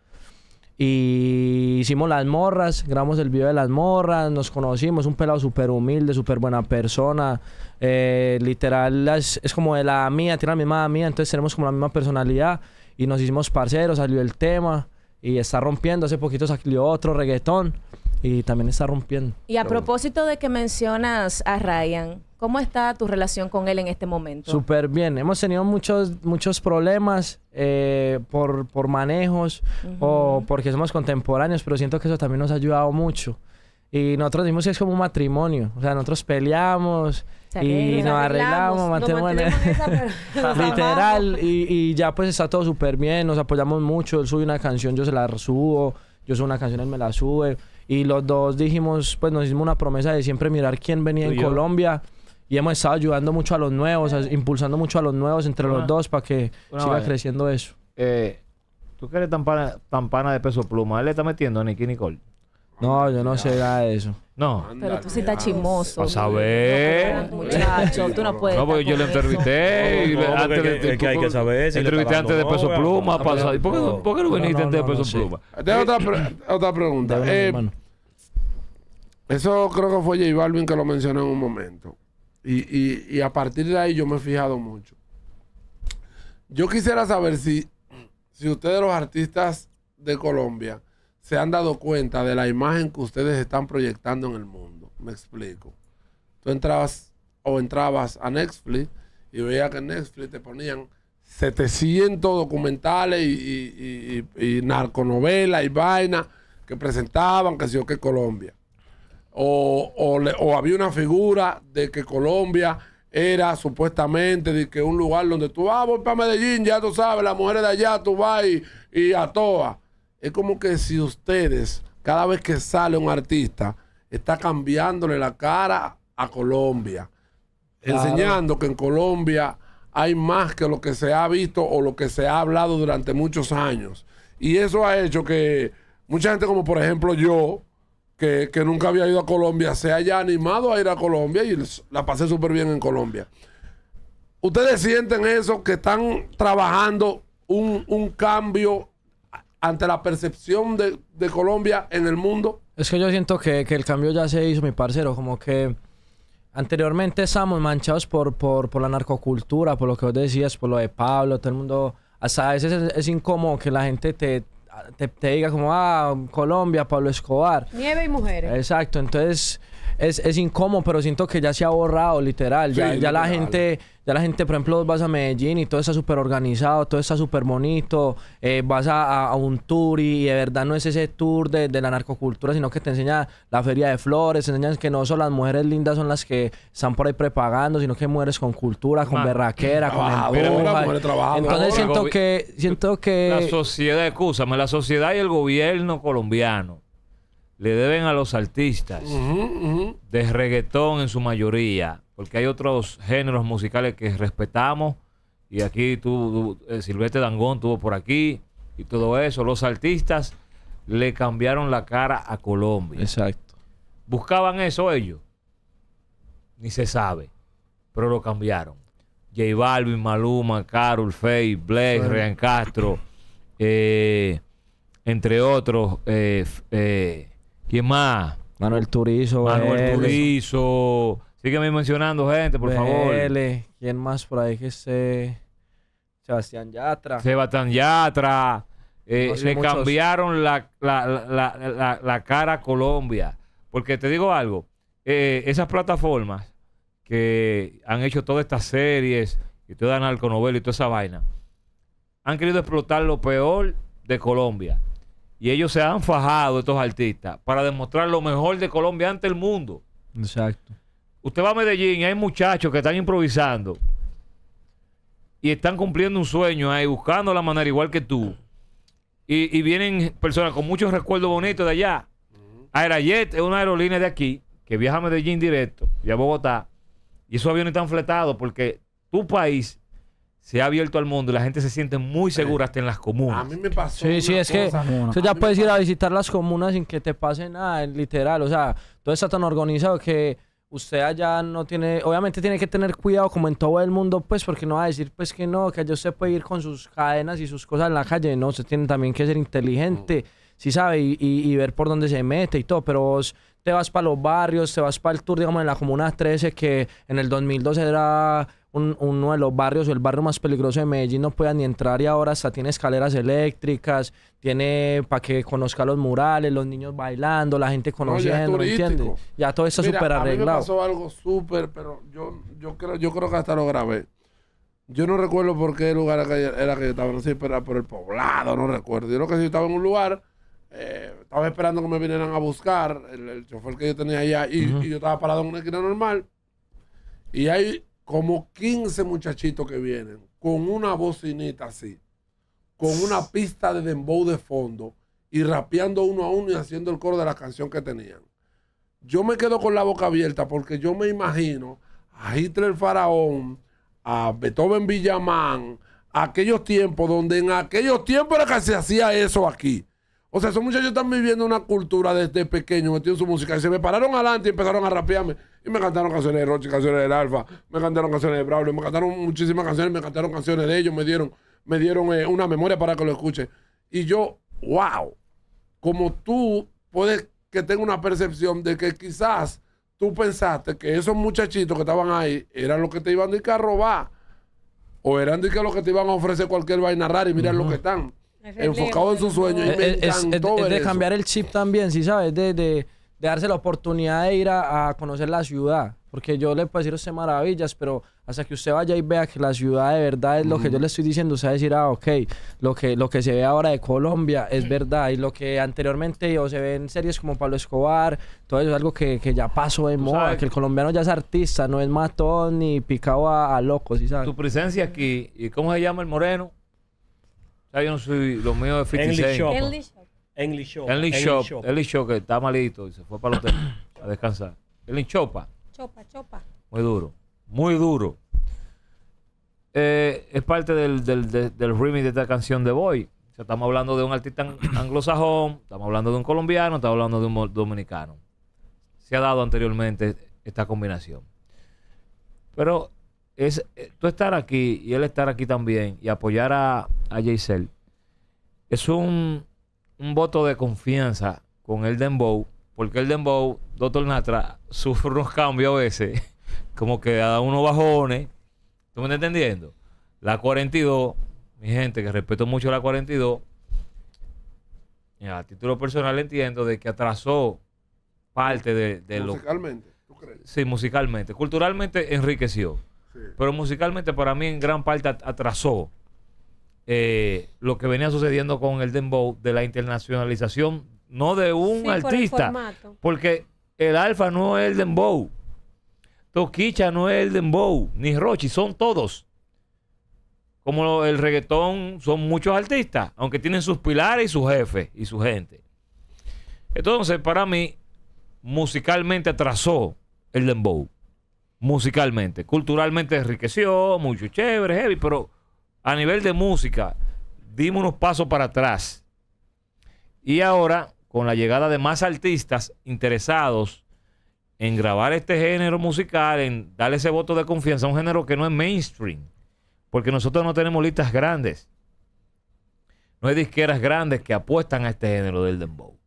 Y hicimos las morras, grabamos el video de las morras, nos conocimos, un pelado súper humilde, súper buena persona. Eh, literal, es, como de la mía, tiene la misma mía, entonces tenemos como la misma personalidad. Y nos hicimos parceros, salió el tema y está rompiendo. Hace poquito salió otro reggaetón y también está rompiendo. Y a propósito de que mencionas a Ryan, ¿cómo está tu relación con él en este momento? Súper bien. Hemos tenido muchos, muchos problemas eh, por, manejos o porque somos contemporáneos, pero siento que eso también nos ha ayudado mucho. Y nosotros decimos que es como un matrimonio. O sea, nosotros peleamos y nos, arreglamos, mantenemos... literal. Y, y, ya pues está todo súper bien. Nos apoyamos mucho. Él sube una canción, yo se la subo. Yo subo una canción, él me la sube y los dos dijimos, pues nos hicimos una promesa de siempre mirar quién venía en Colombia y hemos estado ayudando mucho a los nuevos, impulsando mucho a los nuevos entre los dos para que siga creciendo eso. Eh, ¿Tú que eres tan de peso pluma? ¿Él le está metiendo a Nicky Nicole? No, yo no sé nada de eso. No. Pero tú sí estás chimoso. A saber. muchacho, tú no puedes. No, porque yo le entrevisté. antes de, que, hay que saber. entrevisté antes de Peso Pluma. ¿Por qué, no viniste antes de Peso Pluma? Tengo eh, eh, otra, pregunta. Eh, eso creo que fue Jay Balvin que lo mencionó en un momento. Y, y, y a partir de ahí yo me he fijado mucho. Yo quisiera saber si, si ustedes, los artistas de Colombia, se han dado cuenta de la imagen que ustedes están proyectando en el mundo. Me explico. Tú entrabas o entrabas a Netflix y veías que en Netflix te ponían 700 documentales y, y, narconovelas y vainas que presentaban que si que Colombia. O, había una figura de que Colombia era supuestamente de que un lugar donde tú ah, vas para Medellín, ya tú sabes, las mujeres de allá, tú vas y, y a todas. Es como que si ustedes, cada vez que sale un artista, está cambiándole la cara a Colombia, enseñando que en Colombia hay más que lo que se ha visto o lo que se ha hablado durante muchos años. Y eso ha hecho que mucha gente, como por ejemplo yo, que, nunca había ido a Colombia, se haya animado a ir a Colombia y la pasé súper bien en Colombia. ¿Ustedes sienten eso, que están trabajando un, un cambio ante la percepción de, Colombia en el mundo? Es que yo siento que, el cambio ya se hizo, mi parcero. Como que anteriormente estábamos manchados por, por, la narcocultura, por lo que vos decías, por lo de Pablo, todo el mundo. Hasta a veces es, incómodo que la gente te, te, te, diga como, ah, Colombia, Pablo Escobar. Nieve y mujeres. Exacto, entonces es, es, incómodo, pero siento que ya se ha borrado, literal. ya, la gente, ya la gente, por ejemplo, vas a Medellín y todo está súper organizado, todo está súper bonito. Eh, vas a, un tour y de verdad no es ese tour de, la narcocultura, sino que te enseña la feria de flores, te enseñan que no solo las mujeres lindas son las que están por ahí prepagando, sino que hay mujeres con cultura, con berraquera, con empuja. Entonces siento que, siento que... La sociedad, escúchame, la sociedad y el gobierno colombiano le deben a los artistas de reggaetón en su mayoría, porque hay otros géneros musicales que respetamos. Y aquí tú, eh, Silvete Dangón tuvo por aquí y todo eso. Los artistas le cambiaron la cara a Colombia. Exacto. Buscaban eso ellos. Ni se sabe. Pero lo cambiaron. J Balvin, Maluma, Carol, Faye, Blake, Castro, eh, entre otros. eh, eh ¿Quién más? Manuel Turizo. Manuel Turizo. Sígueme mencionando gente, por favor. ¿Quién más por ahí que se... Sebastián Yatra. Sebastián Yatra. Eh, le cambiaron la, cara a Colombia. Porque te digo algo, eh, esas plataformas que han hecho todas estas series y al narconovela y toda esa vaina, han querido explotar lo peor de Colombia. Y ellos se han fajado, estos artistas, para demostrar lo mejor de Colombia ante el mundo. Exacto. Usted va a Medellín y hay muchachos que están improvisando y están cumpliendo un sueño ahí, buscando la manera igual que tú. Y, vienen personas con muchos recuerdos bonitos de allá. Aerajet es una aerolínea de aquí que viaja a Medellín directo y a Bogotá. Y esos aviones están fletados porque tu país se ha abierto al mundo y la gente se siente muy segura hasta en las comunas. A mí me pasó. Sí, sí, es que Usted ya puedes ir a visitar las comunas sin que te pase nada, literal. O sea, todo está tan organizado que usted allá no tiene. Obviamente tiene que tener cuidado, como en todo el mundo, pues, porque no va a decir, pues, que no, que allá usted puede ir con sus cadenas y sus cosas en la calle. No, usted tiene también que ser inteligente, si sí sabe, y, ver por dónde se mete y todo, pero te vas para los barrios, te vas para el tour, digamos, en la comuna 13, que en el 2012 era uno de los barrios el barrio más peligroso de Medellín no pueda ni entrar y ahora hasta tiene escaleras eléctricas, tiene para que conozca los murales, los niños bailando, la gente conociendo, no, ¿entiendes? Ya todo está súper arreglado. A mí me pasó algo súper, pero yo, yo, creo, yo creo que hasta lo grabé. Yo no recuerdo por qué lugar era que yo estaba, no sé, era por el poblado, no recuerdo. Yo creo que si estaba en un lugar... Eh, estaba esperando que me vinieran a buscar el, chofer que yo tenía allá y, y, yo estaba parado en una esquina normal y ahí como 15 muchachitos que vienen con una bocinita así, con una pista de dembow de fondo y rapeando uno a uno y haciendo el coro de la canción que tenían. Yo me quedo con la boca abierta porque yo me imagino a Hitler Faraón, a Beethoven Villamán, aquellos tiempos donde en aquellos tiempos era que se hacía eso aquí. O sea, esos muchachos están viviendo una cultura desde pequeño, metiendo su música. Y se me pararon adelante y empezaron a rapearme. Y me cantaron canciones de Roche, canciones del Alfa, me cantaron canciones de Braulio, me cantaron muchísimas canciones, me cantaron canciones de ellos, me dieron, me dieron eh, una memoria para que lo escuche. Y yo, wow, como tú puedes que tenga una percepción de que quizás tú pensaste que esos muchachitos que estaban ahí eran los que te iban a, ir a robar. O eran los que te iban a ofrecer cualquier vaina rara y mirar lo que están enfocado en su sueño. Y es, de cambiar el chip también, sí, ¿sabes? De, de, darse la oportunidad de ir a, conocer la ciudad. Porque yo le puedo decir usted maravillas, pero hasta que usted vaya y vea que la ciudad de verdad es lo que yo le estoy diciendo, usted va a decir, ah, ok, lo que, lo que se ve ahora de Colombia es verdad. Y lo que anteriormente o se ve en series como Pablo Escobar, todo eso es algo que, que ya pasó de moda, que el colombiano ya es artista, no es matón ni picado a, locos, ¿sí ¿sabes? Tu presencia aquí, ¿y cómo se llama el moreno? yo no soy lo mío de 56. English Shop. English Shop. English Shop. English Shop, que está malito y se fue para el hotel a descansar. English Chopa. Chopa, Chopa. Muy duro. Muy duro. Eh, es parte del, del, remix de esta canción de Boy. O sea, estamos hablando de un artista anglosajón, estamos hablando de un colombiano, estamos hablando de un dominicano. Se ha dado anteriormente esta combinación. Pero es eh, tú estar aquí y él estar aquí también y apoyar a, a Jaisel, es un, voto de confianza con el Dembow, porque el Dembow, doctor Natra, sufre unos cambios a veces, como que da uno bajones. ¿Tú me estás entendiendo? La 42, mi gente, que respeto mucho la 42, a título personal entiendo de que atrasó parte de, de lo... Musicalmente, ¿tú crees? Sí, musicalmente. Culturalmente enriqueció. Pero musicalmente para mí en gran parte atrasó eh, lo que venía sucediendo con el Dembow de la internacionalización, no de un artista, porque el Alfa no es el Dembow, Toquicha no es el Dembow, ni Rochi, son todos. Como el reggaetón, son muchos artistas, aunque tienen sus pilares y sus jefes y su gente. Entonces, para mí, musicalmente atrasó el Dembow. Musicalmente. Culturalmente enriqueció, mucho chévere, heavy, pero a nivel de música, dimos unos pasos para atrás. Y ahora, con la llegada de más artistas interesados en grabar este género musical, en darle ese voto de confianza a un género que no es mainstream, porque nosotros no tenemos listas grandes. No hay disqueras grandes que apuestan a este género del dembow.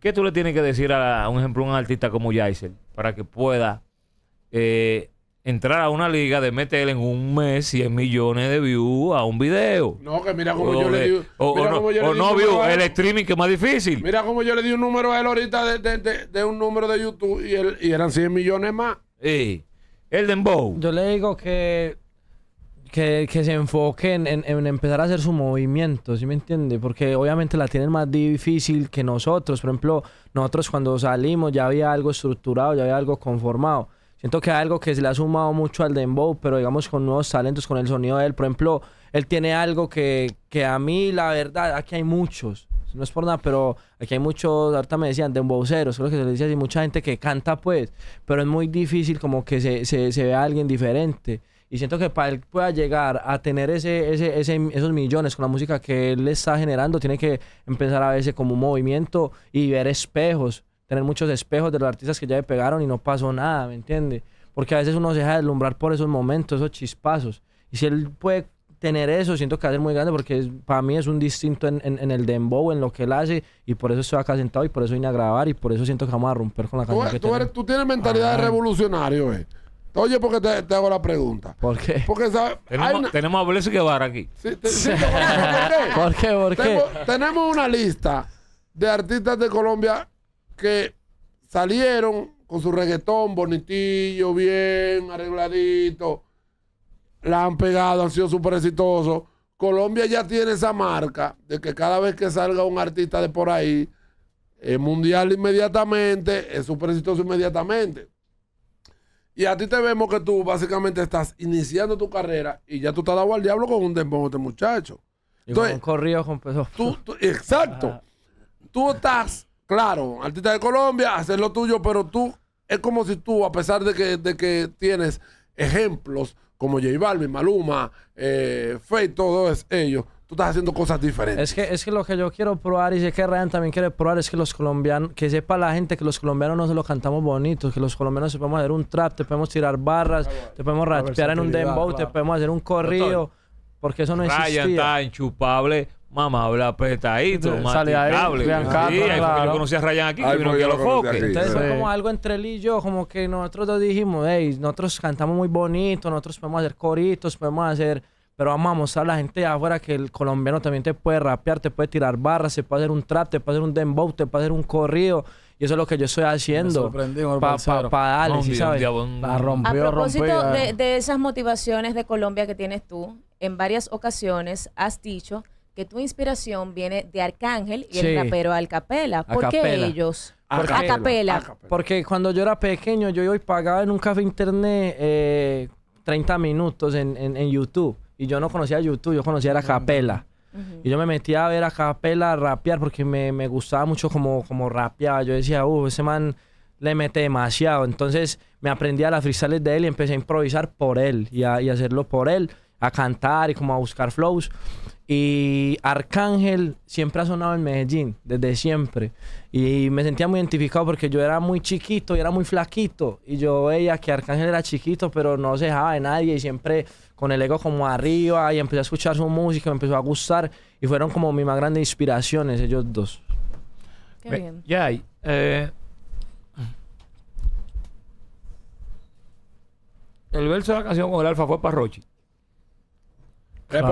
¿Qué tú le tienes que decir a, un ejemplo, un artista como Yaisel para que pueda eh, entrar a una liga de meterle en un mes 100 millones de views a un video. No, que mira como yo le di O, o no, el streaming que es más difícil. Mira como yo le di un número a él ahorita de, de, de, un número de YouTube y, él, y eran 100 millones más. Sí. El Dembow. Yo le digo que. Que, se enfoque en, en, empezar a hacer su movimiento, ¿sí me entiende? Porque obviamente la tienen más difícil que nosotros. Por ejemplo, nosotros cuando salimos ya había algo estructurado, ya había algo conformado Siento que hay algo que se le ha sumado mucho al Dembow, pero digamos con nuevos talentos, con el sonido de él. Por ejemplo, él tiene algo que, que a mí, la verdad, aquí hay muchos. No es por nada, pero aquí hay muchos, ahorita me decían, dembowceros, creo que se le dice así, mucha gente que canta pues, pero es muy difícil como que se, vea alguien diferente. Y siento que para él pueda llegar a tener ese, ese, ese, esos millones con la música que él está generando, tiene que empezar a verse como un movimiento y ver espejos tener muchos espejos de los artistas que ya le pegaron y no pasó nada, ¿me entiendes? Porque a veces uno se deja deslumbrar por esos momentos, esos chispazos. Y si él puede tener eso, siento que va a ser muy grande porque para mí es un distinto en, el dembow, en lo que él hace. Y por eso estoy acá sentado y por eso vine a grabar y por eso siento que vamos a romper con la canción. que tú, tú tienes mentalidad de revolucionario, eh. Oye, porque te, te, hago la pregunta. ¿Por qué? Porque ¿sabes? Tenemos, a Blessy Guevara aquí. Sí, sí, ¿Por qué? ¿Por qué? tenemos una lista de artistas de Colombia que salieron con su reggaetón bonitillo, bien arregladito, la han pegado, han sido súper exitosos. Colombia ya tiene esa marca de que cada vez que salga un artista de por ahí, es eh, mundial inmediatamente, es súper exitoso inmediatamente. Y a ti te vemos que tú básicamente estás iniciando tu carrera y ya tú te has dado al diablo con un dembow este muchacho. con un corrido con peso. exacto. Tú estás Claro, artista de Colombia, haces lo tuyo, pero tú es como si tú, a pesar de que, de que tienes ejemplos como J Balvin, Maluma, eh, todo es ellos, tú estás haciendo cosas diferentes. Es que, es que lo que yo quiero probar y sé que Ryan también quiere probar es que los colombianos, que sepa la gente que los colombianos no se lo cantamos bonito, que los colombianos se podemos hacer un trap, te podemos tirar barras, te podemos raspear en un dembow, te podemos hacer un corrido, porque eso no existe. Ryan está enchupable. Mamá habla petadito, sale ahí, él, yo conocí a Ryan aquí, y que vino aquí a los foques. Entonces fue como algo entre él y yo, como que nosotros dos dijimos, hey, nosotros cantamos muy bonito, nosotros podemos hacer coritos, podemos hacer... Pero vamos a mostrar a la gente de afuera que el colombiano también te puede rapear, te puede tirar barras, se puede hacer un trap, te puede hacer un dembow, te puede hacer un corrido. Y eso es lo que yo estoy haciendo. Para pa, pa darle, ¿sí sabes? La a propósito de esas motivaciones de Colombia que tienes tú, en varias ocasiones has dicho que tu inspiración viene de Arcángel y el rapero Capela. ¿Por qué ellos? Porque, Porque cuando yo era pequeño, yo hoy pagaba en un café internet 30 eh, minutos en, en, YouTube. Y yo no conocía YouTube, yo conocía a Acapela. Y yo me metía a ver a Capela rapear porque me, gustaba mucho como, como rapeaba. Yo decía, uh, ese man le mete demasiado. Entonces me aprendí a las frisales de él y empecé a improvisar por él y a, y hacerlo por él, a cantar y como a buscar flows. Y Arcángel siempre ha sonado en Medellín, desde siempre. Y me sentía muy identificado porque yo era muy chiquito y era muy flaquito. Y yo veía que Arcángel era chiquito, pero no se dejaba de nadie. Y siempre con el ego como arriba. Y empecé a escuchar su música, me empezó a gustar. Y fueron como mis más grandes inspiraciones, ellos dos. Qué bien. Ya, eh, el verso de la canción con el alfa fue para le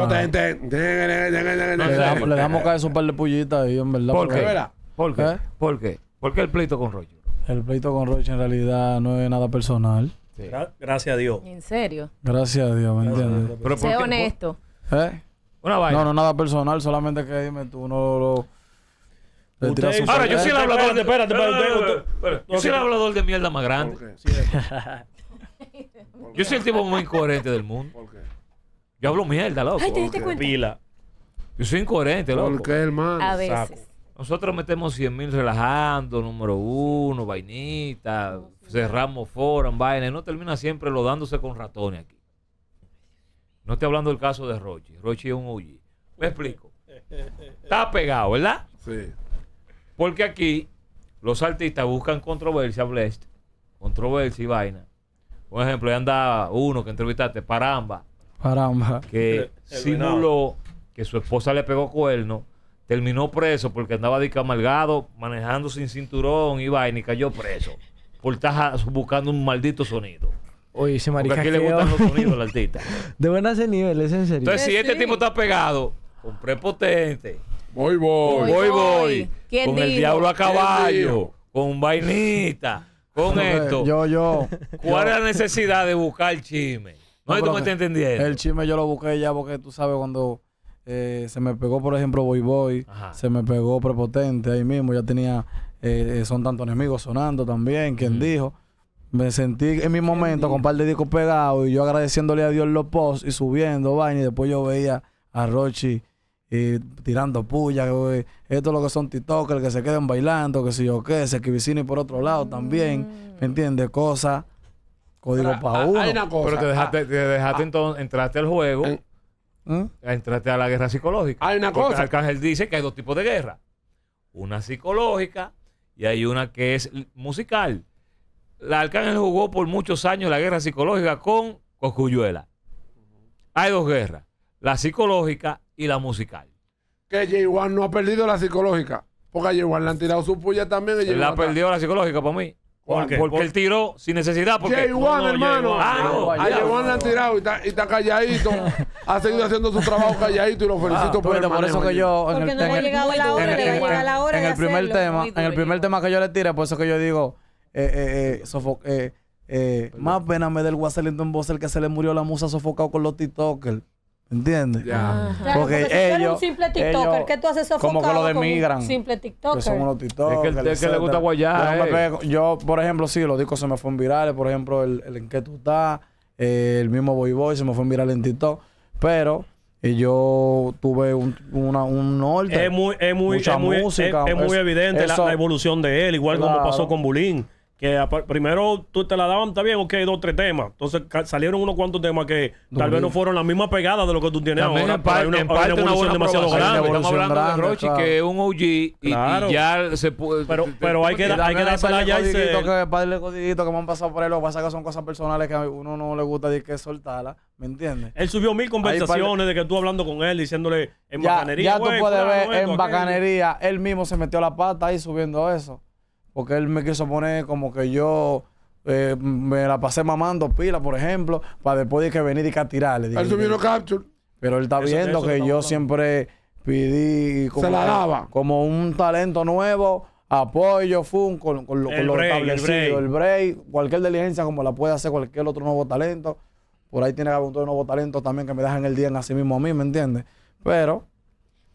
dejamos, le caer un par de pullitas ahí, en verdad. ¿Por qué? ¿Por qué? ¿Eh? ¿Por qué? ¿Por qué el pleito con Roche? El pleito con Roche en realidad no es nada personal. gracias a Dios. ¿En serio? Gracias a Dios, ¿me entiendes? Pero sé honesto. ¿Eh? Una vaina. No, no, nada personal, solamente que dime tú no lo. ahora, yo soy el hablador. de, espérate, Yo soy el hablador de mierda más grande. yo soy el tipo más incoherente del mundo. ¿Por qué? Yo hablo mierda, loco. Ay, te Pila. Yo soy incoherente, loco. ¿Por hermano? A veces. Nosotros metemos 100 mil relajando, número uno, vainita, cerramos forum, vaina. no termina siempre lo dándose con ratones aquí. No estoy hablando del caso de Rochi. Rochi es un OG. Me explico. Está pegado, ¿verdad? Sí. Porque aquí los artistas buscan controversia, blessed. Controversia y vaina. Por ejemplo, ahí anda uno que entrevistaste, Paramba. Caramba. Que simuló que su esposa le pegó cuerno, terminó preso porque andaba de manejando sin cinturón y vaina y cayó preso. Por estar buscando un maldito sonido. Oye, ese marica. aquí le gustan los sonidos la artista. De buenas ese nivel, es en serio. Entonces, si pues este tipo está pegado, con prepotente. Voy, voy. Voy, voy. Con el diablo a caballo. Con vainita. Con esto. Yo, yo. ¿Cuál es la necesidad de buscar chisme? No, no me te El chisme yo lo busqué ya porque tú sabes cuando eh, se me pegó, por ejemplo, Boy Boy, se me pegó Prepotente ahí mismo, ya tenía eh, Son Tantos Enemigos sonando también, quien dijo. Me sentí en mi momento con un par de discos pegados y yo agradeciéndole a Dios los posts y subiendo, vaina, y después yo veía a Rochi eh, tirando puya, eh, esto es lo que son TikTokers que se quedan bailando, que si yo qué, se que y por otro lado también, mm. ¿me entiendes? Cosas Código Pero te dejaste, ah. entonces, entraste al juego, ¿Eh? entraste a la guerra psicológica. Hay Arcángel dice que hay dos tipos de guerra. Una psicológica y hay una que es musical. La Arcángel jugó por muchos años la guerra psicológica con Cocuyuela. Hay dos guerras, la psicológica y la musical. Que Jay Juan no ha perdido la psicológica, porque a J. le han tirado su puya también. Él la perdió la psicológica para mí. ¿Por Porque él tiró sin necesidad. Porque... Jay hermano. A Jay le han tirado y está, calladito. ha seguido haciendo su trabajo calladito y lo felicito por el Por eso que yo. En porque el, no ha llegado la hora, En el primer tema, en el primer tema que yo le tire, por eso que yo digo, eh, eh, eh, más pena me en voz el que se le murió la musa sofocado con los TikTokers. ¿Entiendes? porque, un simple TikToker, ¿qué tú haces Como que lo demigran. simple TikToker. Que Es que, que le gusta guayar. Eh. Yo, por ejemplo, sí, los discos se me fueron virales. Por ejemplo, el, el En qué tú estás, eh, el mismo Boy Boy se me fue viral en TikTok. Pero. Eh, yo tuve un, una, un norte. Es muy, es muy, muy, música. Es, muy evidente la, evolución de él, igual como pasó con Bulín que primero tú te la daban, está bien, ok, dos, tres temas. Entonces salieron unos cuantos temas que tal vez no fueron la misma pegada de lo que tú tienes ahora. En, parte, hay una, en parte, hay una, demasiado grande. Estamos hablando grande, de Rochi, que es un OG y, ya se puede. Pero, hay que, hay que dársela ya y se. Que, padre codiguito que me han pasado por él, lo que pasa es que son cosas personales que a uno no le gusta decir que soltarla. ¿Me entiendes? Él subió mil conversaciones de que tú hablando con él, diciéndole en ya, bacanería. Ya tú puedes ver en bacanería, él mismo se metió la pata ahí subiendo eso porque él me quiso poner como que yo eh, me la pasé mamando pila, por ejemplo, para después de que venir y que tirarle. Pero él está viendo que yo siempre pedí como, como un talento nuevo, apoyo, fun, con, lo, establecido, el break. cualquier diligencia como la puede hacer cualquier otro nuevo talento. Por ahí tiene que haber un nuevo talento también que me dejan el día en así mismo a mí, ¿me entiendes? Pero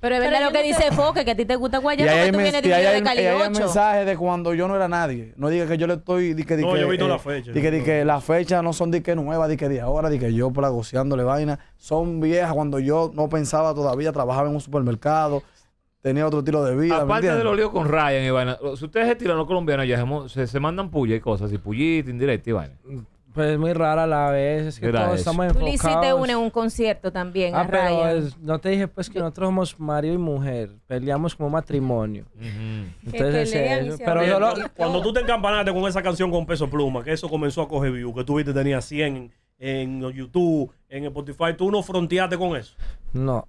pero es verdad lo que dice Foque, que a ti te gusta Guayana, que tú vienes de Cali Hay de cuando yo no era nadie. No diga que yo le estoy... Di no, yo vi visto la fecha. Dije que, las fechas no son de que nuevas, de que de ahora, de que yo plagoseándole vaina. Son viejas cuando yo no pensaba todavía, trabajaba en un supermercado tenía otro tiro de vida. Aparte de los líos con Ryan y vaina, si ustedes es los colombiano, ya se, mandan puya y cosas, y pullitas, indirecta y vaina. Pues es muy rara la vez, es que todos Tú le hiciste una un concierto también, Ah, pero no te dije pues que nosotros somos marido y mujer, peleamos como matrimonio. Entonces, pero yo Cuando tú te encampanaste con esa canción con Peso Pluma, que eso comenzó a coger view, que tú viste tenía 100 en, en YouTube, en Spotify, tú no fronteaste con eso. no,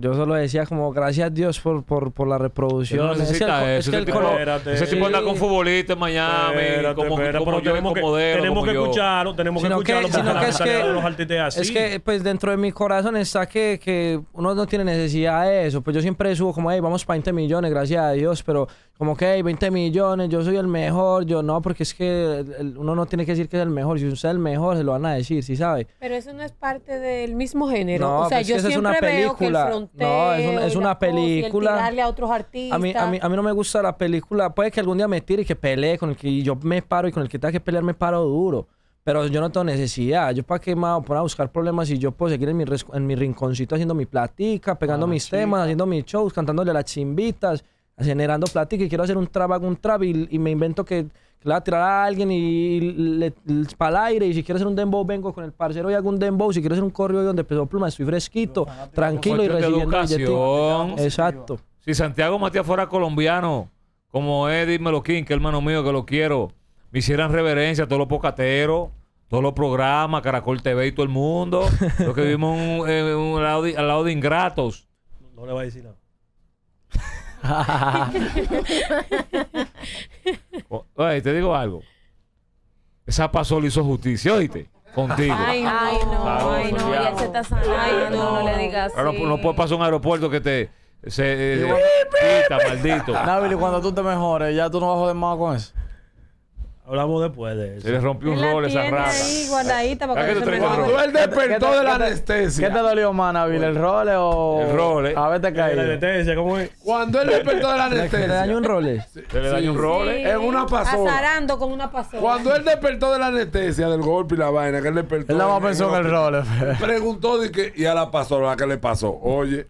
yo solo decía como gracias a Dios por, por, por la reproducción. No es que el, color es que ese tipo anda con futbolistas en Miami, como, como, yo, tenemos que, tenemos que escucharlo, tenemos que escucharlo. Sino que es que, pues dentro de mi corazón está que, que uno no tiene necesidad de eso. Pues yo siempre subo como, hey, vamos para 20 millones, gracias a Dios, pero como que hey, 20 millones, yo soy el mejor, yo no, porque es que uno no tiene que decir que es el mejor, si usted es el mejor se lo van a decir, si sabe? Pero eso no es parte del mismo género, o sea, pues yo siempre es una veo que el no, es, una película. a mí, a, mí, no me gusta la película. Puede que algún día me tire y que pelee con el que yo me paro y con el que tenga que pelear me paro duro. Pero yo no tengo necesidad. Yo para qué me voy a buscar problemas y yo puedo seguir en mi, en mi rinconcito haciendo mi platica, pegando ah, mis temas, haciendo mis shows, cantándole a las chimbitas generando plática y quiero hacer un trap, hago un trap y, me invento que, la le a tirar a alguien y le, para el aire. Y si quieres hacer un dembow, vengo con el parcero y hago un dembow. Si quiero hacer un correo donde peso Pluma, estoy fresquito, tranquilo y recibiendo Exacto. Si Santiago Matías fuera colombiano, como Eddie Meloquín King, que hermano mío, que lo quiero, me hicieran reverencia a todos los pocateros todos los programas, Caracol TV y todo el mundo. lo que vimos un, al, lado de, ingratos. le va a decir nada. Oye, te digo algo. Esa pasó le hizo justicia, oíste. Contigo. Ay, no, ay, no, no, ya se está sanando. no, le digas. Ahora no, no puede pasar un aeropuerto que te. Se. Eh, quita, maldito. Nabil, cuando tú te mejores, ya tú no vas a joder más con eso. Hablamos después de eso. Se le rompió un rol esa rata. Cuando él despertó de la anestesia. ¿Qué te dolió más, Nabil? ¿El role o.? El role. Eh. A ver, te caí. La anestesia, ¿cómo es? Cuando él despertó de la anestesia. ¿Le dañó un role? Se le dañó un role. Eh. En una pasola. Azarando con una pasola. Cuando él despertó de la anestesia, del golpe y la vaina, que él despertó. Él nada más pensó que el role. Eh. Preguntó y a la pasola, ¿qué le pasó? Oye,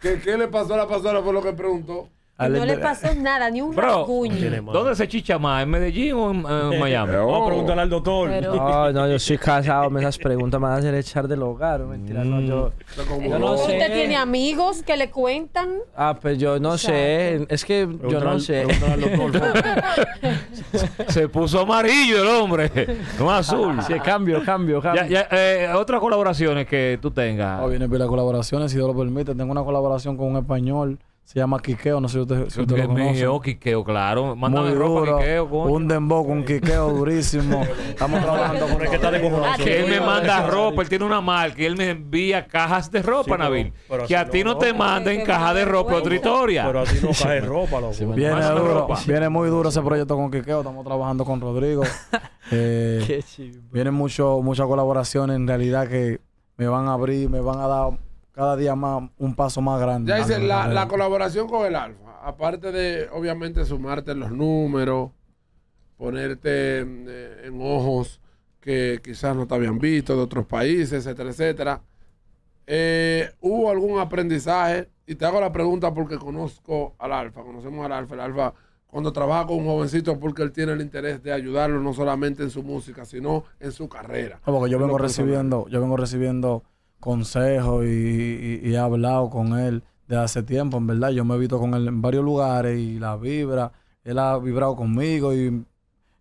¿qué, ¿qué le pasó a la pasola? Fue lo que preguntó. No le pasó nada, ni un Bro, rasguño. ¿Dónde se chicha más? ¿En Medellín o en, Miami? Vamos a preguntarle al doctor. No, yo soy casado. me Esas preguntas me van a hacer echar del hogar. Mentira, no, yo, yo ¿Usted tiene amigos que le cuentan? Ah, pues yo no sé. Es que yo no sé. se puso amarillo el hombre. No azul. Sí, cambio, cambio, cambio. Ya, ya, eh, otras colaboraciones que tú tengas. Oh, viene bien pues, las colaboraciones, si Dios lo permite. Tengo una colaboración con un español se llama Quiqueo, no sé si usted, si lo conoce. Quiqueo, claro. Muy duro, Quiqueo, Un dembow con Quiqueo durísimo. Estamos trabajando con ¿Qué está de Que él me manda ropa, él tiene una marca y él me envía cajas de ropa, sí, Nabil. que a ti no, te manden caja de ropa otra historia. Pero a ti no cae ropa, loco. Viene duro, viene muy duro ese proyecto con Quiqueo. Estamos trabajando con Rodrigo. Qué eh, chido. Vienen mucho, muchas colaboraciones en realidad que me van a abrir, me van a dar cada día más un paso más grande. Ya dice, la, colaboración con el Alfa, aparte de obviamente sumarte los números, ponerte eh, en, ojos que quizás no te habían visto de otros países, etcétera, etcétera. Eh, ¿Hubo algún aprendizaje? Y te hago la pregunta porque conozco al Alfa, conocemos al Alfa. El Alfa, cuando trabaja con un jovencito, porque él tiene el interés de ayudarlo no solamente en su música, sino en su carrera. Porque yo vengo recibiendo, yo vengo recibiendo ...consejo y, y, he hablado con él de hace tiempo, en verdad. Yo me he visto con él en varios lugares y la vibra. Él ha vibrado conmigo y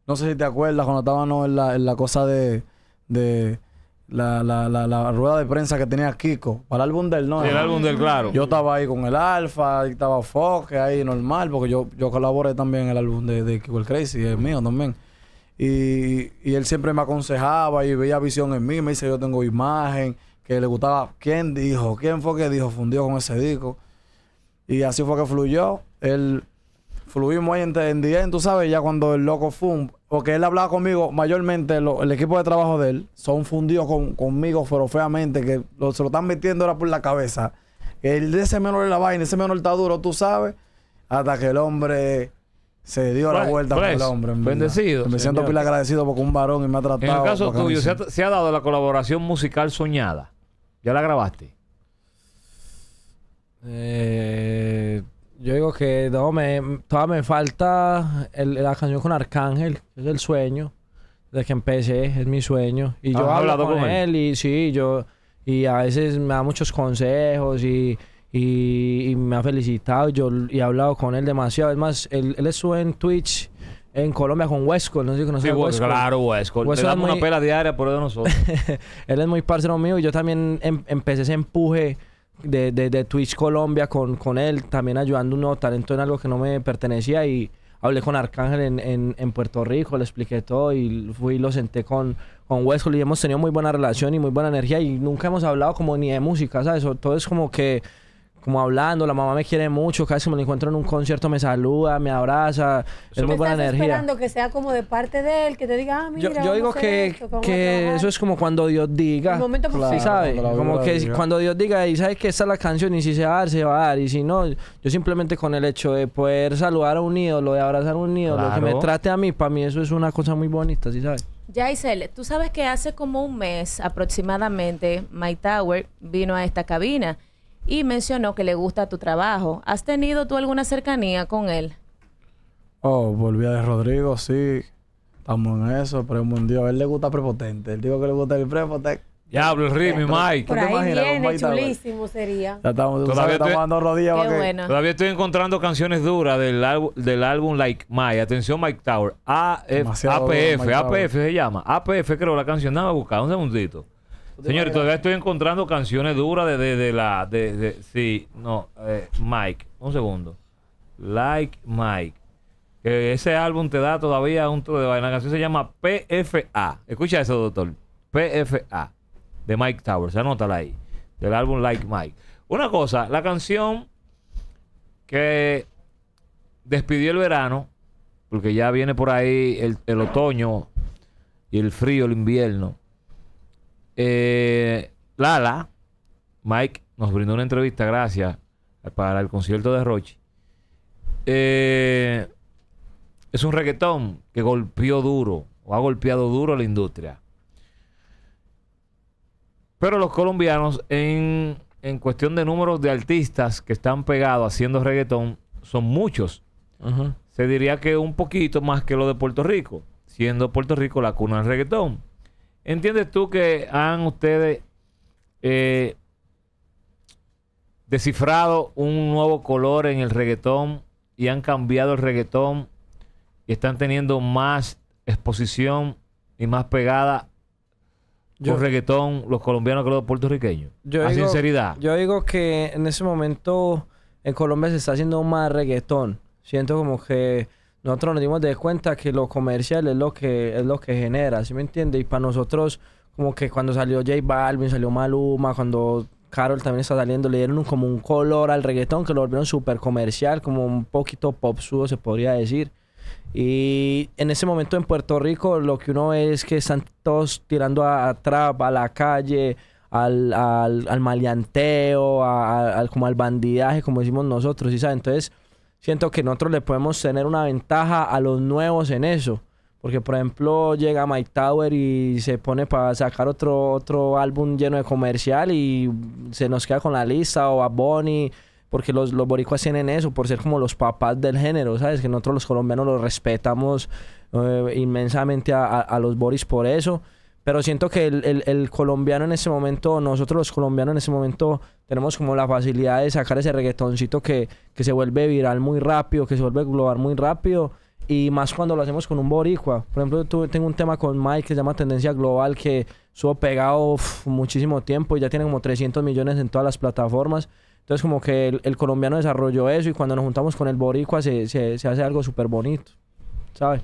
no sé si te acuerdas cuando estábamos en la, en la cosa de, de la, la, la, rueda de prensa que tenía Kiko para el álbum del no. el álbum del claro. Yo estaba ahí con el Alfa, estaba Fox, ahí normal, porque yo, yo colaboré también en el álbum de, de Kiko el Crazy, es mío también. Y, y, él siempre me aconsejaba y veía visión en mí, me dice yo tengo imagen, que le gustaba. ¿Quién dijo? ¿Quién fue que dijo? Fundió con ese disco. Y así fue que fluyó. Él, fluimos ahí en, en tú sabes, ya cuando el loco fum, porque él hablaba conmigo, mayormente el equipo de trabajo de él, son fundidos con, conmigo, pero feamente, que se lo están metiendo ahora por la cabeza. El de ese menor es la vaina, ese menor está duro, tú sabes, hasta que el hombre se dio la vuelta por el hombre. Bendecido. Me siento pila agradecido porque un varón me ha tratado. En el caso tuyo, se ha dado la colaboración musical soñada. ¿Ya la grabaste? Eh, yo digo que no, me, todavía me falta la canción con Arcángel, es el sueño. de que empecé, es mi sueño. Y yo he hablado con él? y sí, yo. Y a veces me da muchos consejos y, me ha felicitado. Yo y he hablado con él demasiado. Es más, él, él estuvo en Twitch en Colombia con Huesco. No sé si conocen Claro, Huesco. Le damos una pela diaria por de nosotros. Él es muy parcero mío y yo también em, empecé ese empuje de, de, Twitch Colombia con, con él, también ayudando un nuevo talento en algo que no me pertenecía y hablé con Arcángel en, en, Puerto Rico, le expliqué todo y fui y lo senté con, con y hemos tenido muy buena relación y muy buena energía y nunca hemos hablado como ni de música, ¿sabes? Todo es como que como hablando, la mamá me quiere mucho, casi vez me encuentro en un concierto me saluda, me abraza, es muy buena energía. esperando que sea como de parte de él, que te diga, ah, mira, yo, digo que, que eso es como cuando Dios diga. momento sí, ¿sabes? Como que cuando Dios diga y sabes que esta es la canción y si se va a dar, se va a dar y si no, yo simplemente con el hecho de poder saludar a un ídolo, de abrazar a un ídolo, que me trate a mí, para mí eso es una cosa muy bonita, ¿sí sabes? Ya, Isel, tú sabes que hace como un mes aproximadamente, My Tower vino a esta cabina y mencionó que le gusta tu trabajo. ¿Has tenido tú alguna cercanía con él? Oh, volví a de Rodrigo, sí. Estamos en eso, pero un Dios. A él le gusta prepotente. Él dijo que le gusta el prepotente. Diablo, el ritmo, Mike. Por ahí imaginas, viene, chulísimo sería. Ya estamos, todavía estoy, rodillas qué Todavía estoy encontrando canciones duras del, del álbum Like My. Atención, Mike Tower. A, F, APF, APF se llama. APF creo la canción. Nada, a buscar un segundito. Señores, todavía estoy encontrando canciones duras de, la. sí, no. Eh, Mike, un segundo. Like Mike. ese álbum te da todavía un trozo de vaina. La canción se llama PFA. Escucha eso, doctor. PFA. De Mike Towers. Anótala ahí. Del álbum Like Mike. Una cosa, la canción que despidió el verano, porque ya viene por ahí el, el otoño y el frío, el invierno. Eh, Lala, Mike, nos brindó una entrevista, gracias, para el concierto de Rochi. Eh, es un reggaetón que golpeó duro, o ha golpeado duro a la industria. Pero los colombianos, en, cuestión de números de artistas que están pegados haciendo reggaetón, son muchos. Se diría que un poquito más que lo de Puerto Rico, siendo Puerto Rico la cuna del reggaetón. ¿Entiendes tú que han ustedes eh, descifrado un nuevo color en el reggaetón y han cambiado el reggaetón y están teniendo más exposición y más pegada el reggaetón los colombianos que los puertorriqueños? a sinceridad. Yo digo que en ese momento en Colombia se está haciendo más reggaetón. Siento como que nosotros nos dimos de cuenta que lo comercial es lo que, es lo que genera, ¿sí me entiendes? Y para nosotros, como que cuando salió J Balvin, salió Maluma, cuando Carol también está saliendo, le dieron como un color al reggaetón que lo volvieron súper comercial, como un poquito pop sudo se podría decir. Y en ese momento en Puerto Rico lo que uno ve es que están todos tirando a, trap, a la calle, al, al, al maleanteo, al, como al bandidaje, como decimos nosotros, ¿sí sabes? Entonces siento que nosotros le podemos tener una ventaja a los nuevos en eso. Porque, por ejemplo, llega Mike Tower y se pone para sacar otro, otro álbum lleno de comercial y se nos queda con la lista o a Bonnie. Porque los, los boricuas tienen eso, por ser como los papás del género, ¿sabes? Que nosotros los colombianos los respetamos eh, inmensamente a los boris por eso. Pero siento que el, colombiano en ese momento, nosotros los colombianos en ese momento, tenemos como la facilidad de sacar ese reggaetoncito que, se vuelve viral muy rápido, que se vuelve global muy rápido. Y más cuando lo hacemos con un boricua. Por ejemplo, yo tengo un tema con Mike que se llama Tendencia Global, que estuvo pegado muchísimo tiempo y ya tiene como 300 millones en todas las plataformas. Entonces como que el, colombiano desarrolló eso y cuando nos juntamos con el boricua se, se, se hace algo súper bonito, ¿sabes?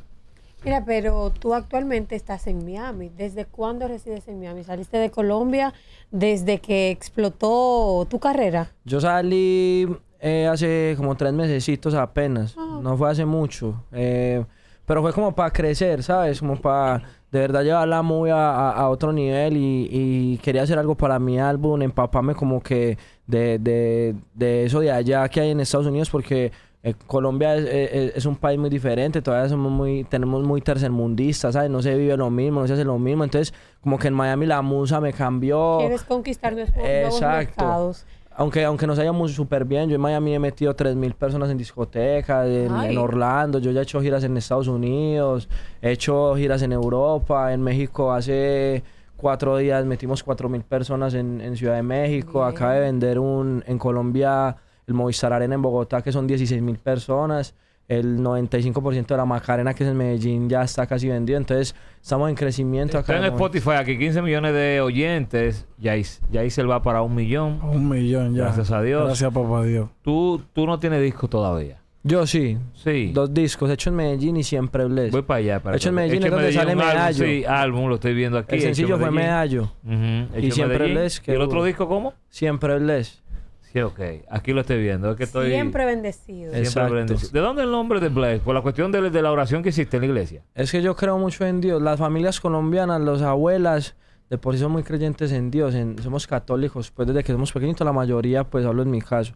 Mira, pero tú actualmente estás en Miami. ¿Desde cuándo resides en Miami? ¿Saliste de Colombia desde que explotó tu carrera? Yo salí eh, hace como tres mesecitos apenas. Ah, no fue hace mucho. Eh, pero fue como para crecer, ¿sabes? Como para de verdad llevar la a, otro nivel y, quería hacer algo para mi álbum, empaparme como que de, de eso de allá que hay en Estados Unidos porque eh, Colombia eh, eh, es, un país muy diferente, todavía somos muy, tenemos muy tercermundistas, ¿sabes? No se vive lo mismo, no se hace lo mismo. Entonces, como que en Miami la musa me cambió. Quieres conquistar nuevos, Mercados. Aunque, aunque nos hayamos súper bien, yo en Miami he metido 3.000 personas en discotecas, en, Orlando, yo ya he hecho giras en Estados Unidos, he hecho giras en Europa, en México hace cuatro días metimos 4.000 personas en, Ciudad de México, Acabo de vender un, en Colombia el Movistar Arena en Bogotá, que son 16 mil personas, el 95% de la Macarena, que es en Medellín, ya está casi vendido. Entonces, estamos en crecimiento. acá en Spotify, aquí 15 millones de oyentes. Ya, ahí se va para un millón. Un millón, ya. Gracias a Dios. Gracias, papá Dios. Tú, tú no tienes disco todavía. Yo sí. Sí. Dos discos, hecho en Medellín y siempre Les. Voy para allá. Para hecho en Medellín es, donde sale Medallo. sí, álbum, lo estoy viendo aquí. El sencillo fue Medallo. Y siempre Les. ¿Y el otro disco cómo? Siempre Les. Sí, ok. Aquí lo estoy viendo. que estoy... Siempre bendecido. ¿De dónde el nombre de Blake? Por la cuestión de, la oración que hiciste en la iglesia. Es que yo creo mucho en Dios. Las familias colombianas, las abuelas, de por sí son muy creyentes en Dios. somos católicos. Pues desde que somos pequeñitos, la mayoría, pues hablo en mi caso.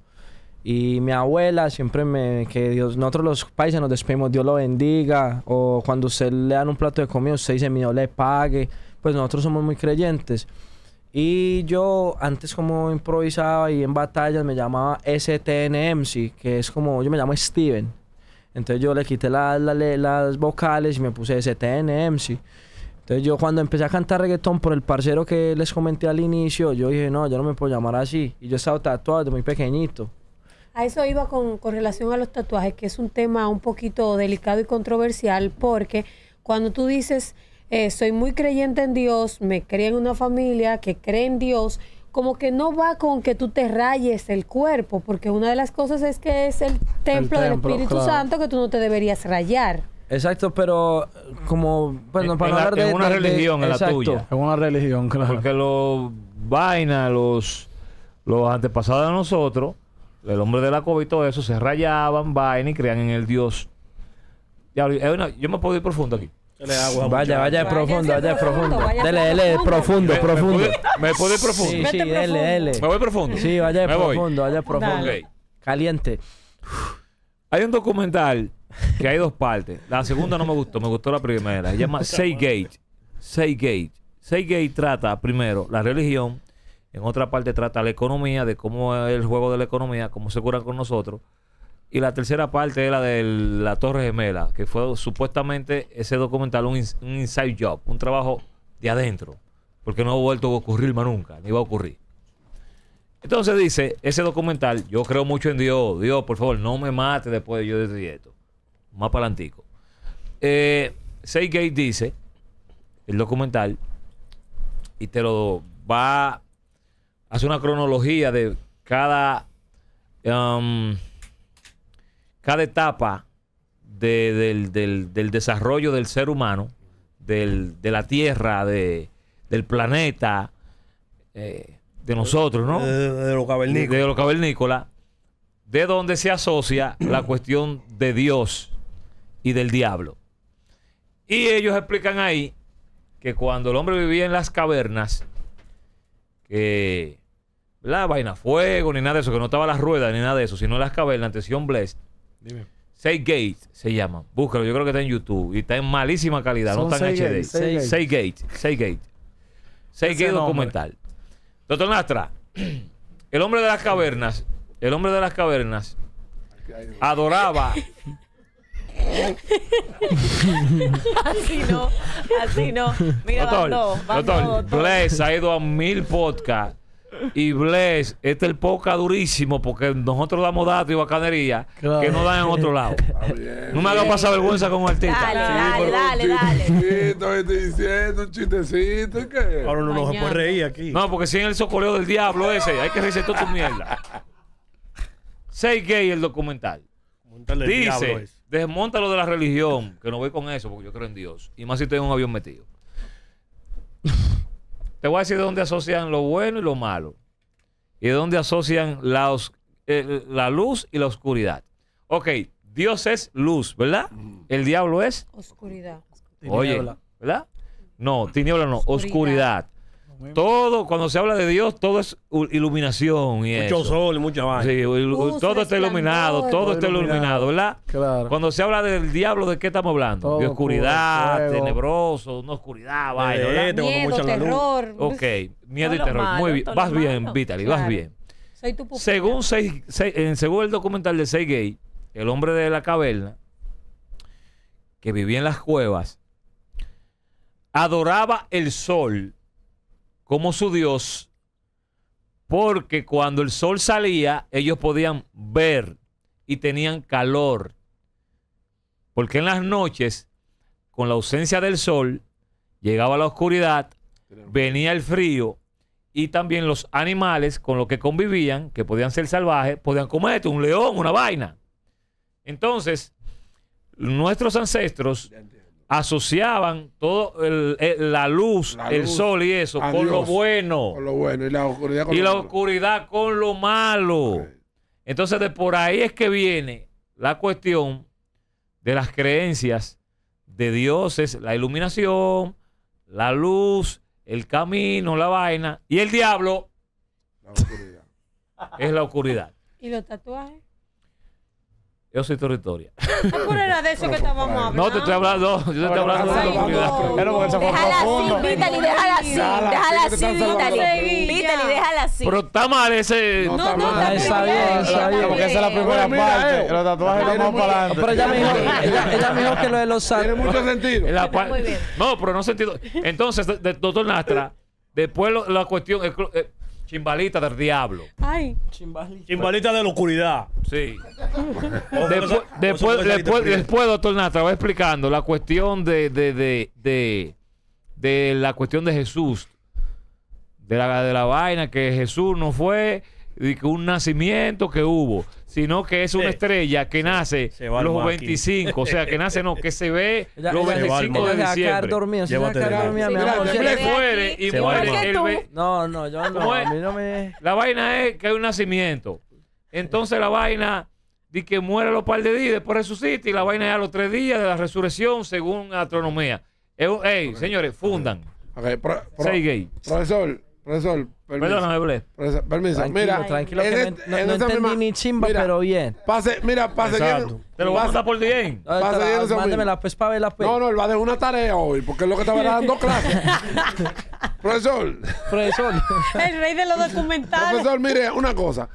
Y mi abuela siempre me... Que Dios... Nosotros los países nos despedimos. Dios lo bendiga. O cuando se le dan un plato de comida, usted dice, mi Dios le pague. Pues nosotros somos muy creyentes. Y yo antes como improvisaba y en batallas me llamaba STNMC, que es como, yo me llamo Steven. Entonces yo le quité la, las vocales y me puse STNMC. Entonces yo cuando empecé a cantar reggaetón por el parcero que les comenté al inicio, yo dije, no, yo no me puedo llamar así. Y yo estaba tatuado desde muy pequeñito. A eso iba con, con relación a los tatuajes, que es un tema un poquito delicado y controversial, porque cuando tú dices eh, soy muy creyente en Dios, me creé en una familia que cree en Dios, como que no va con que tú te rayes el cuerpo, porque una de las cosas es que es el templo, del Espíritu Santo que tú no te deberías rayar. Exacto, pero como, bueno, para hablar de... una religión, en la tuya. Es una religión, claro. Porque los vaina los, los antepasados de nosotros, el hombre de la COVID y todo eso, se rayaban, vaina y creían en el Dios. Ya, eh, yo me puedo ir profundo aquí vaya, vaya, profundo, vaya, profundo. dele, profundo, profundo. Me, puede, profundo. Sí, sí, Me voy profundo. Sí, vaya, profundo, vaya, profundo. Caliente. Hay un documental que hay dos partes. La segunda no me gustó, me gustó la primera. Se llama Say Gate. Say Gate. Gate trata primero la religión, en otra parte trata la economía, de cómo es el juego de la economía, cómo se cura con nosotros. Y la tercera parte es la de la Torre Gemela, que fue supuestamente ese documental un, inside job, un trabajo de adentro, porque no ha vuelto a ocurrir más nunca, ni va a ocurrir. Entonces dice, ese documental, yo creo mucho en Dios, Dios, por favor, no me mate después de yo decir esto. Más para antico. Eh, dice, el documental, y te lo va, hace una cronología de cada... Um, cada etapa del, desarrollo del ser humano, de la Tierra, del planeta, eh, de nosotros, ¿no? De, los cavernícolas. De, de donde se asocia la cuestión de Dios y del diablo. Y ellos explican ahí que cuando el hombre vivía en las cavernas, que la vaina fuego, ni nada de eso, que no estaba las ruedas, ni nada de eso, sino las cavernas, atención Blessed, Dime. Gates se llama. Búscalo, yo creo que está en YouTube y está en malísima calidad, no está en HD. Gates, Gates, seis Gates. Gates documental. Doctor Nastra, el hombre de las cavernas, el hombre de las cavernas adoraba. así no, así no. Mira, doctor, vamos ha ido a mil podcasts y Bless, este es el poca durísimo porque nosotros damos datos y bacanería que no dan en otro lado. no me hagas pasar vergüenza con un artista. Dale, dale, dale. Un chistecito, dale. estoy diciendo un chistecito. ¿qué? Ahora no nos puede reír aquí. No, porque si en el socorreo del diablo ese, hay que recetar tu mierda. Seis gay el documental. Dice, desmontalo de la religión, que no voy con eso porque yo creo en Dios. Y más si tengo un avión metido. Te voy a decir dónde asocian lo bueno y lo malo. Y dónde asocian eh, la, luz y la oscuridad. Ok, Dios es luz, ¿verdad? El diablo es oscuridad. Oye, ¿verdad? No, tiniebla no, oscuridad. Todo, cuando se habla de Dios, todo es iluminación. Y Mucho sol, mucha vaina. Sí, todo está iluminado, todo, está iluminado, ¿verdad? Claro. Cuando se habla del diablo, ¿de qué estamos hablando? de oscuridad, tenebroso, una oscuridad, vaina. Eh, miedo, terror. Ok, miedo y terror. Muy bien, vas bien, Vitaly, vas bien. según, según el documental de Sei Gay, el hombre de la caverna, que vivía en las cuevas, adoraba el sol como su Dios, porque cuando el sol salía, ellos podían ver y tenían calor. Porque en las noches, con la ausencia del sol, llegaba la oscuridad, venía el frío y también los animales con los que convivían, que podían ser salvajes, podían comerte un león, una vaina. Entonces, nuestros ancestros asociaban todo eh, la, luz, el sol y eso con lo bueno. Con lo bueno y la oscuridad con, lo, la malo. con lo malo. Entonces de por ahí es que viene la cuestión de las creencias de dioses, la iluminación, la luz, el camino, la vaina y el diablo es la oscuridad. ¿Y los tatuajes? Yo soy territoria. Ah, pero era de eso que estábamos hablando. No, te estoy hablando. Yo te estoy hablando de la comunidad. Pero porque se Vítali, déjala así. Déjala así, Vítali. Vítali, déjala así. Pero está mal ese... No, no, Está bien, está bien. Porque esa es la primera parte. Los tatuajes no para adelante. Pero ella me dijo, ella, me dijo que lo de los... Tiene mucho sentido. Muy bien. No, pero no sentido. Entonces, doctor Nastra, después la cuestión... Chimbalita del diablo. Ay. Chimbalita. de la oscuridad. Sí. después, después, después, doctor Nata, voy explicando la cuestión de, de, de, de, de la cuestión de Jesús. De la, de la vaina que Jesús no fue de que un nacimiento que hubo, sino que es una estrella que nace los 25, o sea, que nace no, que se ve los 25 de diciembre. se va a muere y muere el No, no, yo no, me... La vaina es que hay un nacimiento. Entonces la vaina de que muere los par de días, después resucita y la vaina es a los tres días de la resurrección según astronomía. Ey, señores, fundan. Okay, Profesor, profesor, Permiso. Perdóname, Permiso. mira, tranquilo. no, en entendí ni chimba, pero bien. Pase, mira, pase bien. Te lo voy a por bien. Mándeme la pues para ver la No, no, él va a dejar una tarea hoy, porque es lo que estaba dando clases. profesor. Profesor. el rey de los documentales. Profesor, mire, una cosa.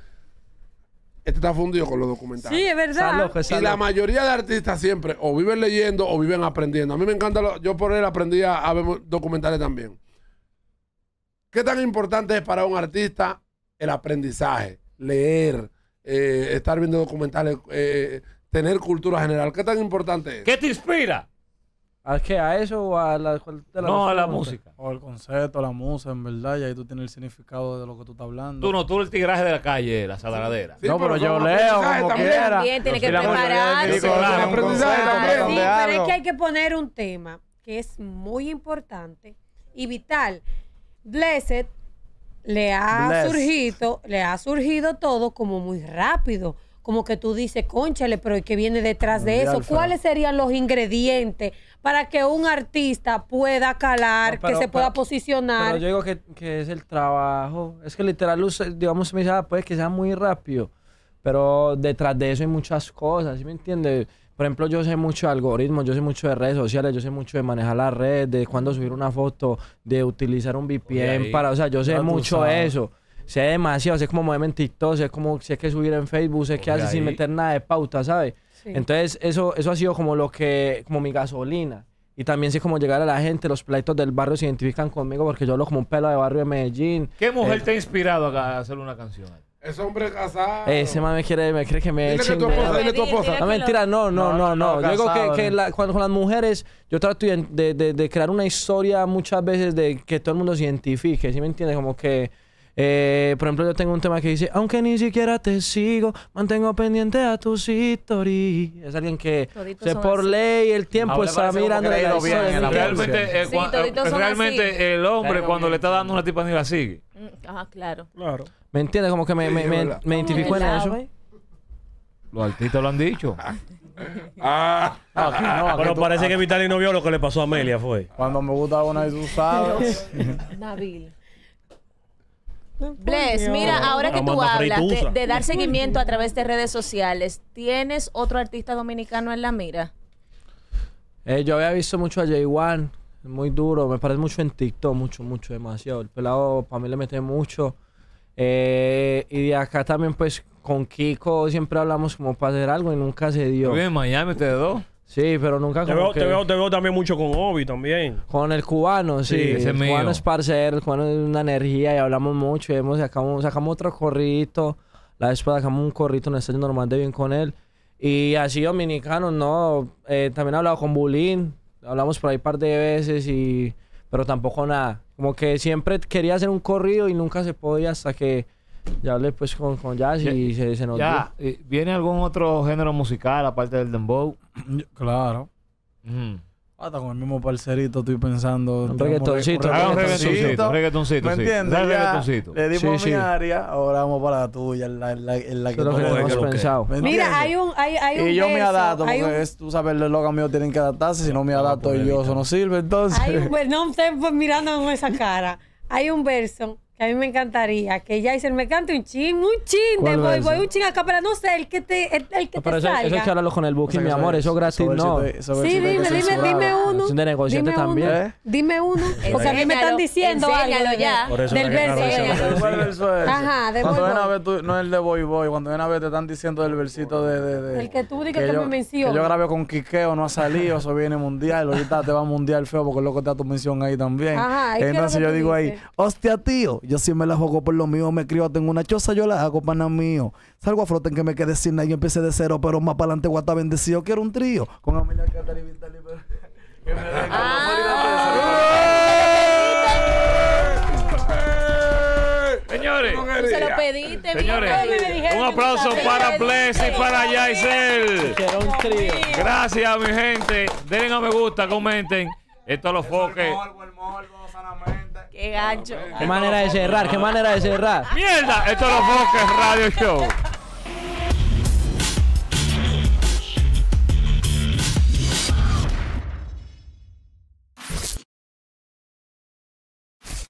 Este está fundido con los documentales. Sí, es verdad. y la mayoría de artistas siempre o viven leyendo o viven aprendiendo. A mí me encanta, lo, yo por él aprendí a ver documentales también. ¿Qué tan importante es para un artista el aprendizaje, leer, eh, estar viendo documentales, eh, eh, tener cultura general? ¿Qué tan importante es? ¿Qué te inspira? ¿A qué? ¿A eso o a la, música? No, a la música. O el concepto, la música, en verdad, y ahí tú tienes el significado de lo que tú estás hablando. Tú no, tú el tigraje de la calle, la saladera. no, pero, yo leo como quiera. También tiene que prepararse. Sí, pero es que hay que poner un tema que es muy importante y vital Blessed le ha surgido, le ha surgido todo como muy rápido. Como que tú dices, conchale, pero ¿y ¿qué viene detrás de eso? ¿Cuáles serían los ingredientes para que un artista pueda calar, que se pueda posicionar? Pero yo digo que, es el trabajo. Es que literal, digamos, me dice, ah, puede que sea muy rápido, pero detrás de eso hay muchas cosas, ¿sí me entiendes? Por ejemplo, yo sé mucho de algoritmos, yo sé mucho de redes sociales, yo sé mucho de manejar las redes, de cuándo subir una foto, de utilizar un VPN para, o sea, yo sé mucho de eso. Sé demasiado, sé cómo moverme en TikTok, sé cómo sé que subir en Facebook, sé qué hacer sin meter nada de pauta, ¿sabes? Entonces, eso eso ha sido como lo que como mi gasolina. Y también sé cómo llegar a la gente, los pleitos del barrio se identifican conmigo porque yo hablo como un pelo de barrio de Medellín. ¿Qué mujer eh, te ha inspirado a hacer una canción? Ese hombre casado. Ese mami quiere, que me eche. Que tu aposta. tu No, mentira, no, no, no, no. yo digo que, eh. cuando con, las mujeres, yo trato de, crear una historia muchas veces de que todo el mundo se identifique, ¿sí me entiendes? Como que, eh, por ejemplo, yo tengo un tema que dice, aunque ni siquiera te sigo, mantengo pendiente a tus historias. Es alguien que, se por ley, el tiempo está mirando la realmente, eh, realmente el hombre cuando le está dando una tipa ni la sigue. Mm, ajá, claro. Claro. ¿Me entiendes? Como que me, me, me, identifico en eso. Los artistas lo han dicho. Ah, no, Pero parece que Vitali no vio lo que le pasó a Amelia, fue. Cuando me gustaba una de sus sabes. Nabil. Bless, mira, ahora que tú hablas de, dar seguimiento a través de redes sociales, ¿tienes otro artista dominicano en la mira? Eh, yo había visto mucho a j Wan, muy duro, me parece mucho en TikTok, mucho, mucho, demasiado. El pelado para mí le mete mucho. Eh, y de acá también, pues, con Kiko siempre hablamos como para hacer algo y nunca se dio. Muy bien, Miami te dos. Sí, pero nunca con que- te, veo, también mucho con Obi también. Con el cubano, sí. ese es el cubano es parcero, el cubano es una energía y hablamos mucho. Y hemos sacamos, sacamos otro corrito. La vez pasada sacamos un corrito, nos estoy normal de bien con él. Y así dominicano, ¿no? Eh, también he hablado con Bulín. Hablamos por ahí un par de veces y... Pero tampoco nada. Como que siempre quería hacer un corrido y nunca se podía hasta que ya hablé pues con, con jazz y, se, se, nos ya. Eh, ¿Viene algún otro género musical aparte del dembow? Claro. Mm. Hasta ah, con el mismo parcerito estoy pensando. Un reggaetoncito. un reggaetoncito. reggaetoncito ¿Me entiendes? reggaetoncito. Le dimos mi área, ahora vamos para la tuya, en la, en la, que, lo hemos pensado. Mira, hay un, hay, hay un Y yo me adapto, porque es, tú sabes, los locos míos tienen que adaptarse, si no me ah, adapto pues, yo, eso no sirve, entonces... Hay no me pues, mirando con esa cara. Hay un verso que a mí me encantaría que hiciera, me cante un chin, un chin de boy boy un chin acá, pero no sé, el que te, el, que pero te eso, salga. Eso hay que hablarlo con el booking, mi amor, eso gratis no. sí, dime, dime, dime uno. de negociante dime también. Uno, ¿Eh? Dime uno, porque a mí me están diciendo algo ya. del verso. Ajá, de Cuando ven a ver tú, no es el de Boy Boy, cuando ven a ver te están diciendo del versito de... de, el que tú dices que, me mencionó. Que yo grabé con Quiqueo, no ha salido, eso viene mundial, ahorita te va mundial feo porque loco te da tu mención ahí también. Ajá, Entonces yo digo ahí, hostia tío, yo me la juego por lo mío. Me crió, tengo una choza, yo la hago pana mío. Salgo a froten que me quede sin nada. Yo empecé de cero, pero más para adelante guata bendecido. Quiero un trío. Con Señores, un aplauso para Bless y para Yaisel. Gracias, mi gente. Denle a me gusta, comenten. Esto lo foque. Qué gancho. Qué manera de cerrar, qué manera de cerrar. ¡Mierda! Esto es que es Radio Show.